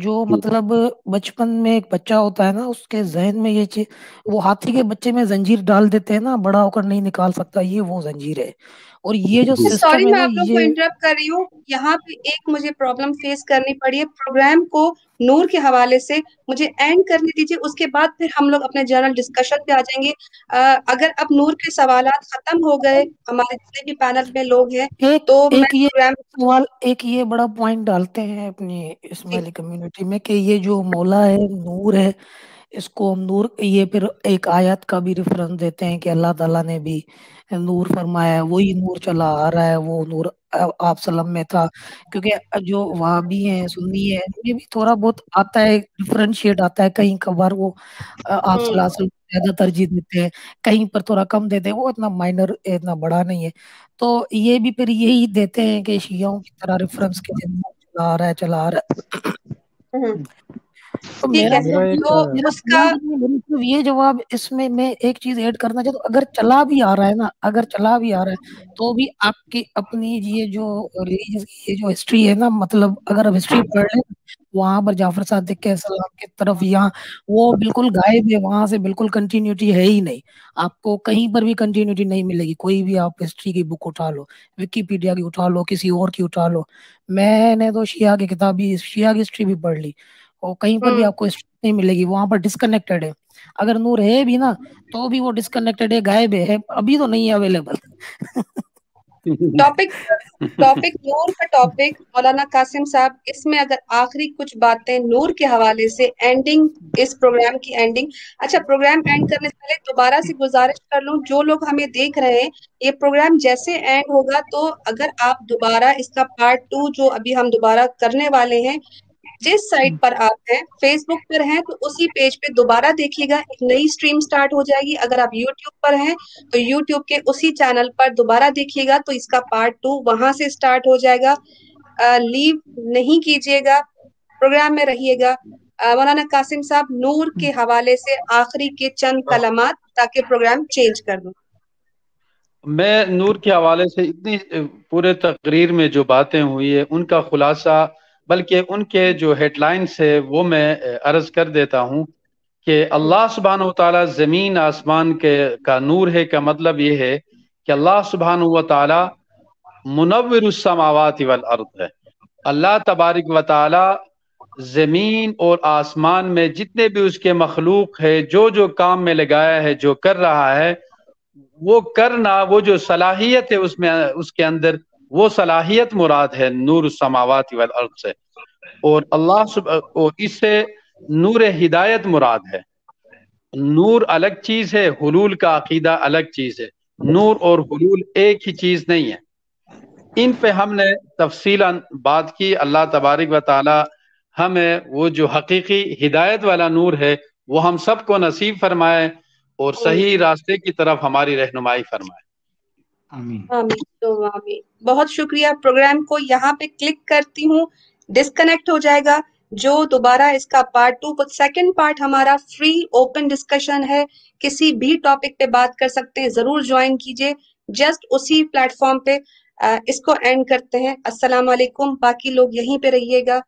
जो हम्म। मतलब बचपन में एक बच्चा होता है ना उसके जहन में ये चीज वो हाथी के बच्चे में जंजीर डाल देते हैं ना बड़ा होकर नहीं निकाल सकता ये वो जंजीर है और ये जो सॉरी मैं आप लोग को इंटरप्ट कर रही हूँ यहाँ पे एक मुझे प्रॉब्लम फेस करनी पड़ी है प्रोग्राम को नूर के हवाले से मुझे एंड करने दीजिए उसके बाद फिर हम लोग अपने जनरल डिस्कशन पे आ जाएंगे आ, अगर अब नूर के सवाल खत्म हो गए हमारे जितने भी पैनल में लोग हैं तो एक ये सवाल एक ये बड़ा पॉइंट डालते हैं अपनी इस्माइली कम्युनिटी में कि ये जो मौला है नूर है इसको हम नूर ये फिर एक आयत का भी रेफरेंस देते हैं कि अल्लाह ताला ने भी नूर फरमाया है वही नूर चला आ रहा है वो नूर आप सलम में था क्योंकि जो वहाँ भी है सुन्नी है ये भी थोड़ा बहुत आता है डिफरेंशिएट आता है कहीं कभार वो आप हम्म। ज्यादा तरजीह देते हैं कहीं पर थोड़ा कम देते हैं वो इतना माइनर इतना बड़ा नहीं है तो ये भी फिर यही देते हैं कि शियाओं की तरह रेफरेंस के चला आ रहा है चला आ रहा है हम्म। तो ये जवाब इसमें मैं एक चीज ऐड करना चाहता हूँ अगर चला भी आ रहा है ना अगर चला भी आ रहा है तो भी आपकी अपनी ये जो रिलीजियस ये जो हिस्ट्री है ना मतलब अगर आप हिस्ट्री पढ़ लें वहां पर जाफर सादिक के सलाम की तरफ यहाँ वो बिल्कुल गायब है वहां से बिल्कुल कंटिन्यूटी है ही नहीं आपको कहीं पर भी कंटिन्यूटी नहीं मिलेगी कोई भी आप हिस्ट्री की बुक उठा लो विकीपीडिया की उठा लो किसी और की उठा लो मैंने तो शिया की किताब भी शिया की हिस्ट्री भी पढ़ ली आपको कहीं पर भी हम्म। आपको नहीं मिलेगी वहां पर डिस्कनेक्टेड है अगर नूर है भी ना तो भी वो डिस्कनेक्टेड है गायब है अभी तो नहीं अवेलेबल टॉपिक टॉपिक नूर का टॉपिक मौलाना कासिम साहब इसमें अगर आखिरी कुछ बातें नूर के हवाले से एंडिंग इस प्रोग्राम की एंडिंग अच्छा प्रोग्राम एंड करने से पहले दोबारा से गुजारिश कर लूं जो लोग हमें देख रहे हैं ये प्रोग्राम जैसे एंड होगा तो अगर आप दोबारा इसका पार्ट टू जो अभी हम दोबारा करने वाले हैं जिस साइट हम्म। पर आप हैं फेसबुक पर हैं तो उसी पेज पे दोबारा देखिएगा एक नई स्ट्रीम स्टार्ट हो जाएगी अगर आप यूट्यूब पर हैं तो यूट्यूब के उसी चैनल पर दोबारा देखिएगा तो इसका पार्ट टू वहां से स्टार्ट हो जाएगा लीव नहीं कीजिएगा प्रोग्राम में रहिएगा मौलाना कासिम साहब नूर के हवाले से आखिरी के चंद कलमात ताकि प्रोग्राम चेंज कर दो मैं नूर के हवाले से इतनी पूरे तकरीर में जो बातें हुई है उनका खुलासा बल्कि उनके जो हेडलाइंस है वो मैं अर्ज कर देता हूँ कि अल्लाह सुबहान तला ज़मीन आसमान के का नूर है का मतलब ये है कि अल्लाह सुबहान तला मुनवरसमावत अर्द है अल्लाह तबारक व ताली ज़मीन और आसमान में जितने भी उसके मखलूक है जो जो काम में लगाया है जो कर रहा है वो करना वो जो सलाहियत है उसमें उसके अंदर वो सलाहियत मुराद है नूर समावत अर्द से और अल्लाह और इससे नूर हिदायत मुराद है नूर अलग चीज है हलूल का अकीदा अलग चीज है नूर और हलूल एक ही चीज नहीं है इन पे हमने तफसी बात की अल्लाह तबारक व ताली हमें वो जो हकीकी हिदायत वाला नूर है वो हम सबको नसीब फरमाए और सही रास्ते की तरफ हमारी रहनुमाई फरमाए आमीन आमीन तो आमीन बहुत शुक्रिया प्रोग्राम को यहाँ पे क्लिक करती हूँ डिस्कनेक्ट हो जाएगा जो दोबारा इसका पार्ट टू सेकेंड पार्ट हमारा फ्री ओपन डिस्कशन है किसी भी टॉपिक पे बात कर सकते हैं जरूर ज्वाइन कीजिए जस्ट उसी प्लेटफॉर्म पे इसको एंड करते हैं अस्सलाम वालेकुम बाकी लोग यहीं पे रहिएगा